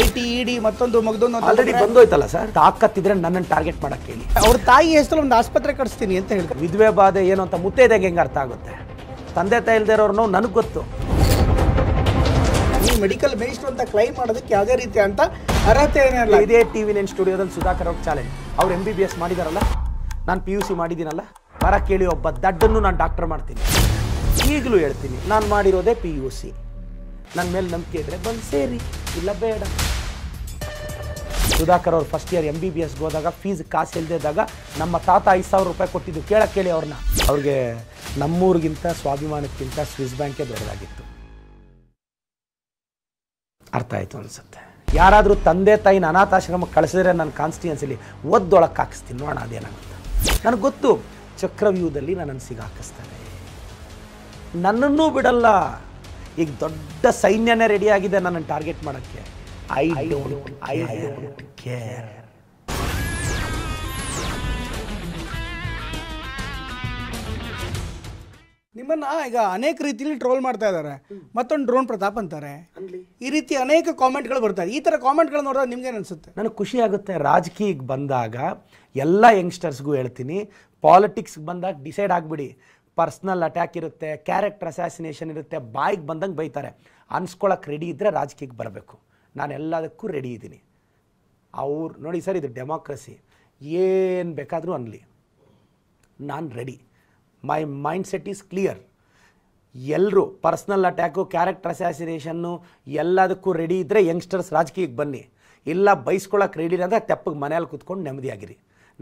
IT ED ಮತ್ತೊಂದು ಮಗದೊಂದು already ಬಂದೋಯ್ತಲ್ಲ sir ತಾಕತ್ತಿದ್ರೆ ನನ್ನನ್ನು ಟಾರ್ಗೆಟ್ ಮಾಡಕ್ಕೆ ಹೇಳಿ ಅವ್ರ ತಾಯಿ ಹೆಸರು ಒಂದು ಆಸ್ಪತ್ರೆ ಕಟ್ಸ್ತೀನಿ ಅಂತ ಹೇಳ್ತಾರೆ ವಿಧವೆ ಬಾಧೆ ಏನು ಅಂತ ಮುತ್ತೈದಾಗ ಹೆಂಗೆ ಅರ್ಥ ಆಗುತ್ತೆ ತಂದೆ ತಾಯಿ ಇಲ್ದೇ ಇರೋರ್ನು ನನಗೆ ಗೊತ್ತು ನೀವು ಮೆಡಿಕಲ್ ಬೇಸ್ಡ್ ಅಂತ ಕ್ಲೈಮ್ ಮಾಡೋದಕ್ಕೆ ಯಾವುದೇ ರೀತಿ ಅಂತ ಅರ್ಹತೆ ಏನಿಲ್ಲ ಇದೇ ಟಿ ವಿ ನೈನ್ ಸ್ಟುಡಿಯೋದಲ್ಲಿ ಸುಧಾಕರ್ ಅವ್ರ ಚಾಲೆಂಜ್ ಅವ್ರು ಎಂ ಬಿ ಬಿ ಎಸ್ ಮಾಡಿದಾರಲ್ಲ ನಾನು ಪಿ ಯು ಸಿ ಮಾಡಿದ್ದೀನಲ್ಲ ಬರ ಕೇಳಿ ಒಬ್ಬ ದಡ್ಡನ್ನು ನಾನು ಡಾಕ್ಟರ್ ಮಾಡ್ತೀನಿ ಈಗಲೂ ಹೇಳ್ತೀನಿ ನಾನು ಮಾಡಿರೋದೇ ಪಿ ಯು ಸಿ ನನ್ನ ಮೇಲೆ ನಂಬಿಕೆ ಇದ್ರೆ ಬಂದು ಸೇರಿ ಇಲ್ಲ ಬೇಡ ಸುಧಾಕರ್ ಅವ್ರು first year M B B ಎಸ್ಗೆ ಹೋದಾಗ ಫೀಸ್ ಕಾಸು ಇದ್ದಾಗ ನಮ್ಮ ತಾತ ಐದು ಸಾವಿರ ರೂಪಾಯಿ ಕೊಟ್ಟಿದ್ದು ಕೇಳಕ್ಕೆ ಕೇಳಿ ಅವ್ರನ್ನ ಅವ್ರಿಗೆ ನಮ್ಮೂರಿಗಿಂತ ಸ್ವಾಭಿಮಾನಕ್ಕಿಂತ ಸ್ವಿಸ್ ಬ್ಯಾಂಕೇ ದೊಡ್ಡದಾಗಿತ್ತು ಅರ್ಥ ಆಯಿತು ಅನಿಸುತ್ತೆ ಯಾರಾದರೂ ತಂದೆ ತಾಯಿನ ಅನಾಥಾಶ್ರಮಕ್ಕೆ ಕಳಿಸಿದ್ರೆ ನನ್ನ ಕಾನ್ಸ್ಟಿಟ್ಯೂನ್ಸಿಲಿ ಒದ್ದೊಳಕ್ಕೆ ಹಾಕಿಸ್ತೀನಿ ನೋಡೋಣ ಅದೇನಾಗುತ್ತೆ ನನಗೆ ಗೊತ್ತು ಚಕ್ರವ್ಯೂಹದಲ್ಲಿ ನನ್ನನ್ನು ಸಿಗಾಕಿಸ್ತಾರೆ ನನ್ನನ್ನು ಬಿಡಲ್ಲ ಈಗ ದೊಡ್ಡ ಸೈನ್ಯನೇ ರೆಡಿ ಆಗಿದೆ ನನ್ನ ಟಾರ್ಗೆಟ್ ಮಾಡೋಕ್ಕೆ I don't I don't care ನಿಮ್ಮನ್ನ ಈಗ ಅನೇಕ ರೀತಿಯಲ್ಲಿ ಟ್ರೋಲ್ ಮಾಡ್ತಾ ಇದ್ದಾರೆ ಮತ್ತೊಂದು ಡ್ರೋನ್ ಪ್ರತಾಪ್ ಅಂತಾರೆ ಈ ರೀತಿ ಅನೇಕ ಕಾಮೆಂಟ್ಗಳು ಬರ್ತಾರೆ ಈ ಥರ ಕಾಮೆಂಟ್ಗಳು ನೋಡಿದ್ರೆ ನಿಮ್ಗೆ ಅನಿಸುತ್ತೆ ನನಗೆ ಖುಷಿ ಆಗುತ್ತೆ ರಾಜಕೀಯಕ್ಕೆ ಬಂದಾಗ ಎಲ್ಲ ಯಂಗ್ಸ್ಟರ್ಸ್ಗೂ ಹೇಳ್ತೀನಿ ಪಾಲಿಟಿಕ್ಸ್ಗೆ ಬಂದಾಗ ಡಿಸೈಡ್ ಆಗಿಬಿಡಿ ಪರ್ಸ್ನಲ್ ಅಟ್ಯಾಕ್ ಇರುತ್ತೆ ಕ್ಯಾರೆಕ್ಟರ್ ಅಸ್ಯಾಸಿನೇಷನ್ ಇರುತ್ತೆ ಬಾಯಿಗೆ ಬಂದಂಗೆ ಬೈತಾರೆ ಅನ್ಸ್ಕೊಳಕ್ಕೆ ರೆಡಿ ಇದ್ದರೆ ರಾಜಕೀಯಕ್ಕೆ ಬರಬೇಕು ನಾನು ಎಲ್ಲದಕ್ಕೂ ರೆಡಿ ಇದ್ದೀನಿ ಅವ್ರು ನೋಡಿ ಸರ್ ಇದು ಡೆಮೋಕ್ರಸಿ ಏನು ಬೇಕಾದರೂ ಅನ್ನಲಿ ನಾನು ready my mind set is clear ಎಲ್ಲರೂ ಪರ್ಸ್ನಲ್ ಅಟ್ಯಾಕು ಕ್ಯಾರೆಕ್ಟರ್ ಅಸ್ಯಾಸಿನೇಷನ್ನು ಎಲ್ಲದಕ್ಕೂ ರೆಡಿ ಇದ್ದರೆ ಯಂಗ್ಸ್ಟರ್ಸ್ ರಾಜಕೀಯಕ್ಕೆ ಬನ್ನಿ ಇಲ್ಲ ಬಯಸ್ಕೊಳ್ಳೋಕ್ಕೆ ರೆಡಿ ಅಂದರೆ ತೆಪ್ಪಗೆ ಮನೇಲಿ ಕೂತ್ಕೊಂಡು ನೆಮ್ಮದಿಯಾಗಿರಿ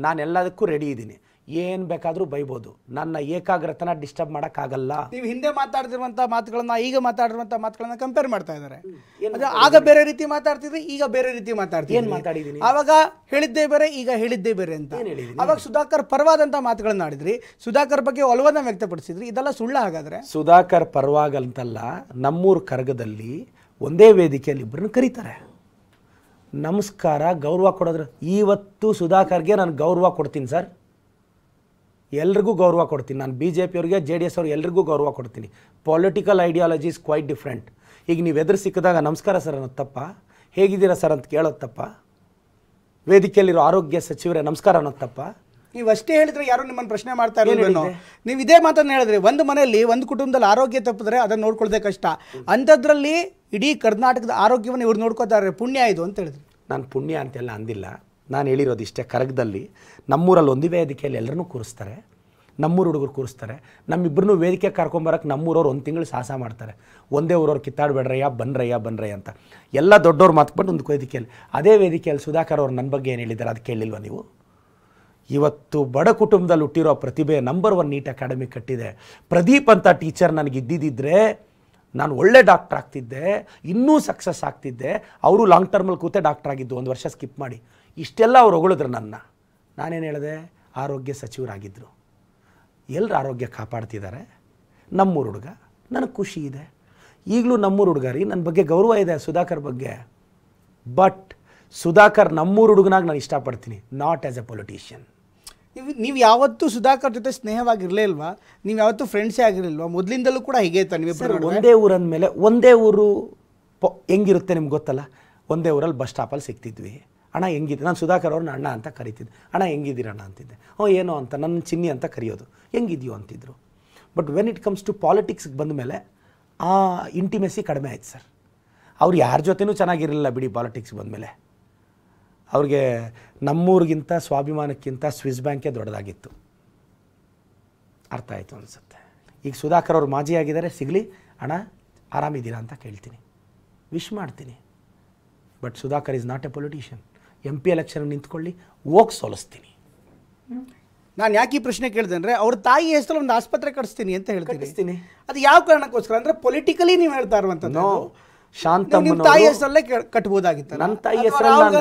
ನಾನು ಎಲ್ಲದಕ್ಕೂ ರೆಡಿ ಇದ್ದೀನಿ ಏನು ಬೇಕಾದರೂ ಬೈಬೋದು ನನ್ನ ಏಕಾಗ್ರತನ ಡಿಸ್ಟರ್ಬ್ ಮಾಡೋಕ್ಕಾಗಲ್ಲ ನೀವು ಹಿಂದೆ ಮಾತಾಡ್ತಿರುವಂಥ ಮಾತುಗಳನ್ನ ಈಗ ಮಾತಾಡಿರುವಂಥ ಮಾತುಗಳನ್ನ ಕಂಪೇರ್ ಮಾಡ್ತಾ ಇದ್ದಾರೆ ಆಗ ಬೇರೆ ರೀತಿ ಮಾತಾಡ್ತಿದ್ರೆ ಈಗ ಬೇರೆ ರೀತಿ ಮಾತಾಡ್ತೀವಿ ಏನು ಮಾತಾಡಿದ್ದೀನಿ ಆವಾಗ ಹೇಳಿದ್ದೇ ಬೇರೆ ಈಗ ಹೇಳಿದ್ದೇ ಬೇರೆ ಅಂತ ಅವಾಗ ಸುಧಾಕರ್ ಪರವಾದಂಥ ಮಾತುಗಳನ್ನ ಆಡಿದ್ರಿ ಸುಧಾಕರ್ ಬಗ್ಗೆ ಒಲವನ್ನು ವ್ಯಕ್ತಪಡಿಸಿದ್ರಿ ಇದೆಲ್ಲ ಸುಳ್ಳ ಹಾಗಾದ್ರೆ ಸುಧಾಕರ್ ಪರವಾಗಂತಲ್ಲ ನಮ್ಮೂರು ಕರ್ಗದಲ್ಲಿ ಒಂದೇ ವೇದಿಕೆಯಲ್ಲಿ ಇಬ್ಬರನ್ನು ಕರೀತಾರೆ ನಮಸ್ಕಾರ ಗೌರವ ಕೊಡೋದ್ರ ಇವತ್ತು ಸುಧಾಕರ್ಗೆ ನಾನು ಗೌರವ ಕೊಡ್ತೀನಿ ಸರ್ ಎಲ್ರಿಗೂ ಗೌರವ ಕೊಡ್ತೀನಿ ನಾನು ಬಿ ಜೆ ಅವ್ರಿಗೆ ಜೆ ಡಿ ಎಸ್ ಅವ್ರಿಗೆ ಎಲ್ರಿಗೂ ಗೌರವ ಕೊಡ್ತೀನಿ political ideology is quite different ಈಗ ನೀವು ಎದುರು ಸಿಕ್ಕಿದಾಗ ನಮಸ್ಕಾರ ಸರ್ ಅನ್ನೋ ತಪ್ಪ ಹೇಗಿದ್ದೀರಾ ಸರ್ ಅಂತ ಕೇಳೋದು ತಪ್ಪ ವೇದಿಕೆಯಲ್ಲಿರೋ ಆರೋಗ್ಯ ಸಚಿವರೇ ನಮಸ್ಕಾರ ಅನ್ನೋದು ತಪ್ಪ ನೀವು ಅಷ್ಟೇ ಹೇಳಿದ್ರೆ ಯಾರು ನಿಮ್ಮನ್ನು ಪ್ರಶ್ನೆ ಮಾಡ್ತಾ ಇರೋ ನೀವು ಇದೇ ಮಾತನ್ನು ಹೇಳಿದ್ರೆ ಒಂದು ಮನೆಯಲ್ಲಿ ಒಂದು ಕುಟುಂಬದಲ್ಲಿ ಆರೋಗ್ಯ ತಪ್ಪಿದ್ರೆ ಅದನ್ನು ನೋಡ್ಕೊಳ್ದೆ ಕಷ್ಟ ಅಂಥದ್ರಲ್ಲಿ ಇಡೀ ಕರ್ನಾಟಕದ ಆರೋಗ್ಯವನ್ನು ಇವ್ರು ನೋಡ್ಕೋತಾರೆ ಪುಣ್ಯ ಇದು ಅಂತ ಹೇಳಿದ್ರು ನಾನು ಪುಣ್ಯ ಅಂತೆಲ್ಲ ಅಂದಿಲ್ಲ ನಾನು ಹೇಳಿರೋದು ಇಷ್ಟೇ ಕರಗದಲ್ಲಿ ನಮ್ಮೂರಲ್ಲಿ ಒಂದು ವೇದಿಕೆಯಲ್ಲಿ ಎಲ್ಲರನ್ನೂ ಕೂರಿಸ್ತಾರೆ ನಮ್ಮೂರು ಹುಡುಗರು ಕೂರಿಸ್ತಾರೆ ನಮ್ಮಿಬ್ಬರನ್ನೂ ವೇದಿಕೆ ಕರ್ಕೊಂಬರಕ್ಕೆ ನಮ್ಮೂರವ್ರು ಒಂದು ತಿಂಗಳು ಸಾಹಸ ಮಾಡ್ತಾರೆ ಒಂದೇ ಊರವ್ರು ಕಿತ್ತಾಡ್ಬೇಡ್ರಯ್ಯ ಬನ್ರಯ್ಯ ಬನ್ರಯ್ಯ ಅಂತ ಎಲ್ಲ ದೊಡ್ಡವ್ರು ಮಾತ್ಕೊಂಡು ಒಂದು ವೇದಿಕೆಯಲ್ಲಿ ಅದೇ ವೇದಿಕೆಯಲ್ಲಿ ಸುಧಾಕರ್ ಅವ್ರು ನನ್ನ ಬಗ್ಗೆ ಏನು ಹೇಳಿದ್ದಾರೆ ಅದು ಕೇಳಿಲ್ವ ನೀವು ಇವತ್ತು ಬಡ ಕುಟುಂಬದಲ್ಲಿ ಹುಟ್ಟಿರೋ ಪ್ರತಿಭೆ ನಂಬರ್ ಒನ್ ನೀಟ್ ಅಕಾಡೆಮಿ ಕಟ್ಟಿದೆ ಪ್ರದೀಪ್ ಅಂತ ಟೀಚರ್ ನನಗೆ ಇದ್ದಿದ್ದರೆ ನಾನು ಒಳ್ಳೆ ಡಾಕ್ಟ್ರ್ ಆಗ್ತಿದ್ದೆ ಇನ್ನೂ ಸಕ್ಸಸ್ ಆಗ್ತಿದ್ದೆ ಅವರು ಲಾಂಗ್ ಟರ್ಮಲ್ಲಿ ಕೂತೆ ಡಾಕ್ಟರ್ ಆಗಿದ್ದು ಒಂದು ವರ್ಷ ಸ್ಕಿಪ್ ಮಾಡಿ ಇಷ್ಟೆಲ್ಲ ಅವ್ರು ಹೊಗಳಿದ್ರು ನನ್ನ ನಾನೇನು ಹೇಳಿದೆ ಆರೋಗ್ಯ ಸಚಿವರಾಗಿದ್ದರು ಎಲ್ಲರ ಆರೋಗ್ಯ ಕಾಪಾಡ್ತಿದ್ದಾರೆ ನಮ್ಮೂರು ಹುಡುಗ ನನಗೆ ಖುಷಿ ಇದೆ ಈಗಲೂ ನಮ್ಮೂರು ಹುಡುಗ ರೀ ನನ್ನ ಬಗ್ಗೆ ಗೌರವ ಇದೆ ಸುಧಾಕರ್ ಬಗ್ಗೆ ಬಟ್ ಸುಧಾಕರ್ ನಮ್ಮೂರು ಹುಡುಗನಾಗಿ ನಾನು ಇಷ್ಟಪಡ್ತೀನಿ ನಾಟ್ ಆ್ಯಸ್ ಎ ಪೊಲಿಟೀಷಿಯನ್ ನೀವು ನೀವು ಯಾವತ್ತೂ ಸುಧಾಕರ್ ಜೊತೆ ಸ್ನೇಹವಾಗಿರಲೇ ಇಲ್ವಾ ನೀವು ಯಾವತ್ತೂ ಫ್ರೆಂಡ್ಸೇ ಆಗಿರಲಿಲ್ವಾ ಮೊದಲಿಂದಲೂ ಕೂಡ ಹೀಗೆ ಇತ್ತು ನೀವು ಒಂದೇ ಊರಂದ ಮೇಲೆ ಒಂದೇ ಊರು ಪೊ ಹೆಂಗಿರುತ್ತೆ ನಿಮ್ಗೆ ಗೊತ್ತಲ್ಲ ಒಂದೇ ಊರಲ್ಲಿ ಬಸ್ ಸ್ಟಾಪಲ್ಲಿ ಸಿಗ್ತಿದ್ವಿ ಅಣ್ಣ ಹೆಂಗಿದ್ದೆ ನಾನು ಸುಧಾಕರ್ ಅವ್ರನ್ನ ಅಣ್ಣ ಅಂತ ಕರಿತಿದ್ದೆ ಅಣ್ಣ ಅಣ್ಣ ಅಂತಿದ್ದೆ ಓ ಏನೋ ಅಂತ ನನ್ನ ಚಿನ್ನಿ ಅಂತ ಕರೆಯೋದು ಹೆಂಗಿದ್ಯೋ ಅಂತಿದ್ರು but when it comes to ಪಾಲಿಟಿಕ್ಸ್ಗೆ ಬಂದ ಮೇಲೆ ಆ ಇಂಟಿಮೆಸಿ ಕಡಿಮೆ ಆಯ್ತು ಸರ್ ಅವ್ರು ಯಾರ ಜೊತೆನೂ ಚೆನ್ನಾಗಿರಲಿಲ್ಲ ಬಿಡಿ ಪಾಲಿಟಿಕ್ಸ್ ಬಂದಮೇಲೆ ಅವ್ರಿಗೆ ನಮ್ಮೂರಿಗಿಂತ ಸ್ವಾಭಿಮಾನಕ್ಕಿಂತ ಸ್ವಿಸ್ ಬ್ಯಾಂಕೇ ದೊಡ್ಡದಾಗಿತ್ತು ಅರ್ಥ ಆಯಿತು ಅನಿಸುತ್ತೆ ಈಗ ಸುಧಾಕರ್ ಅವರು ಮಾಜಿ ಆಗಿದ್ದಾರೆ ಸಿಗಲಿ ಹಣ ಆರಾಮಿದ್ದೀರಾ ಅಂತ ಕೇಳ್ತೀನಿ ವಿಶ್ ಮಾಡ್ತೀನಿ but Sudhakar is not a politician M P election ನಿಂತ್ಕೊಳ್ಳಿ ಹೋಗಿ ಸೋಲಿಸ್ತೀನಿ ನಾನು ಯಾಕೆ ಈ ಪ್ರಶ್ನೆ ಕೇಳಿದೆ ಅಂದರೆ ಅವ್ರ ತಾಯಿ ಹೆಸರು ಒಂದು ಆಸ್ಪತ್ರೆ ಕಟ್ಟಿಸ್ತೀನಿ ಅಂತ ಹೇಳ್ತೀನಿ ಅದು ಯಾವ ಕಾರಣಕ್ಕೋಸ್ಕರ ಅಂದರೆ ಪೊಲಿಟಿಕಲಿ ನೀವು ಹೇಳ್ತಾ ಇರುವಂಥದ್ದು ನನ್ನ ತಾಯಿ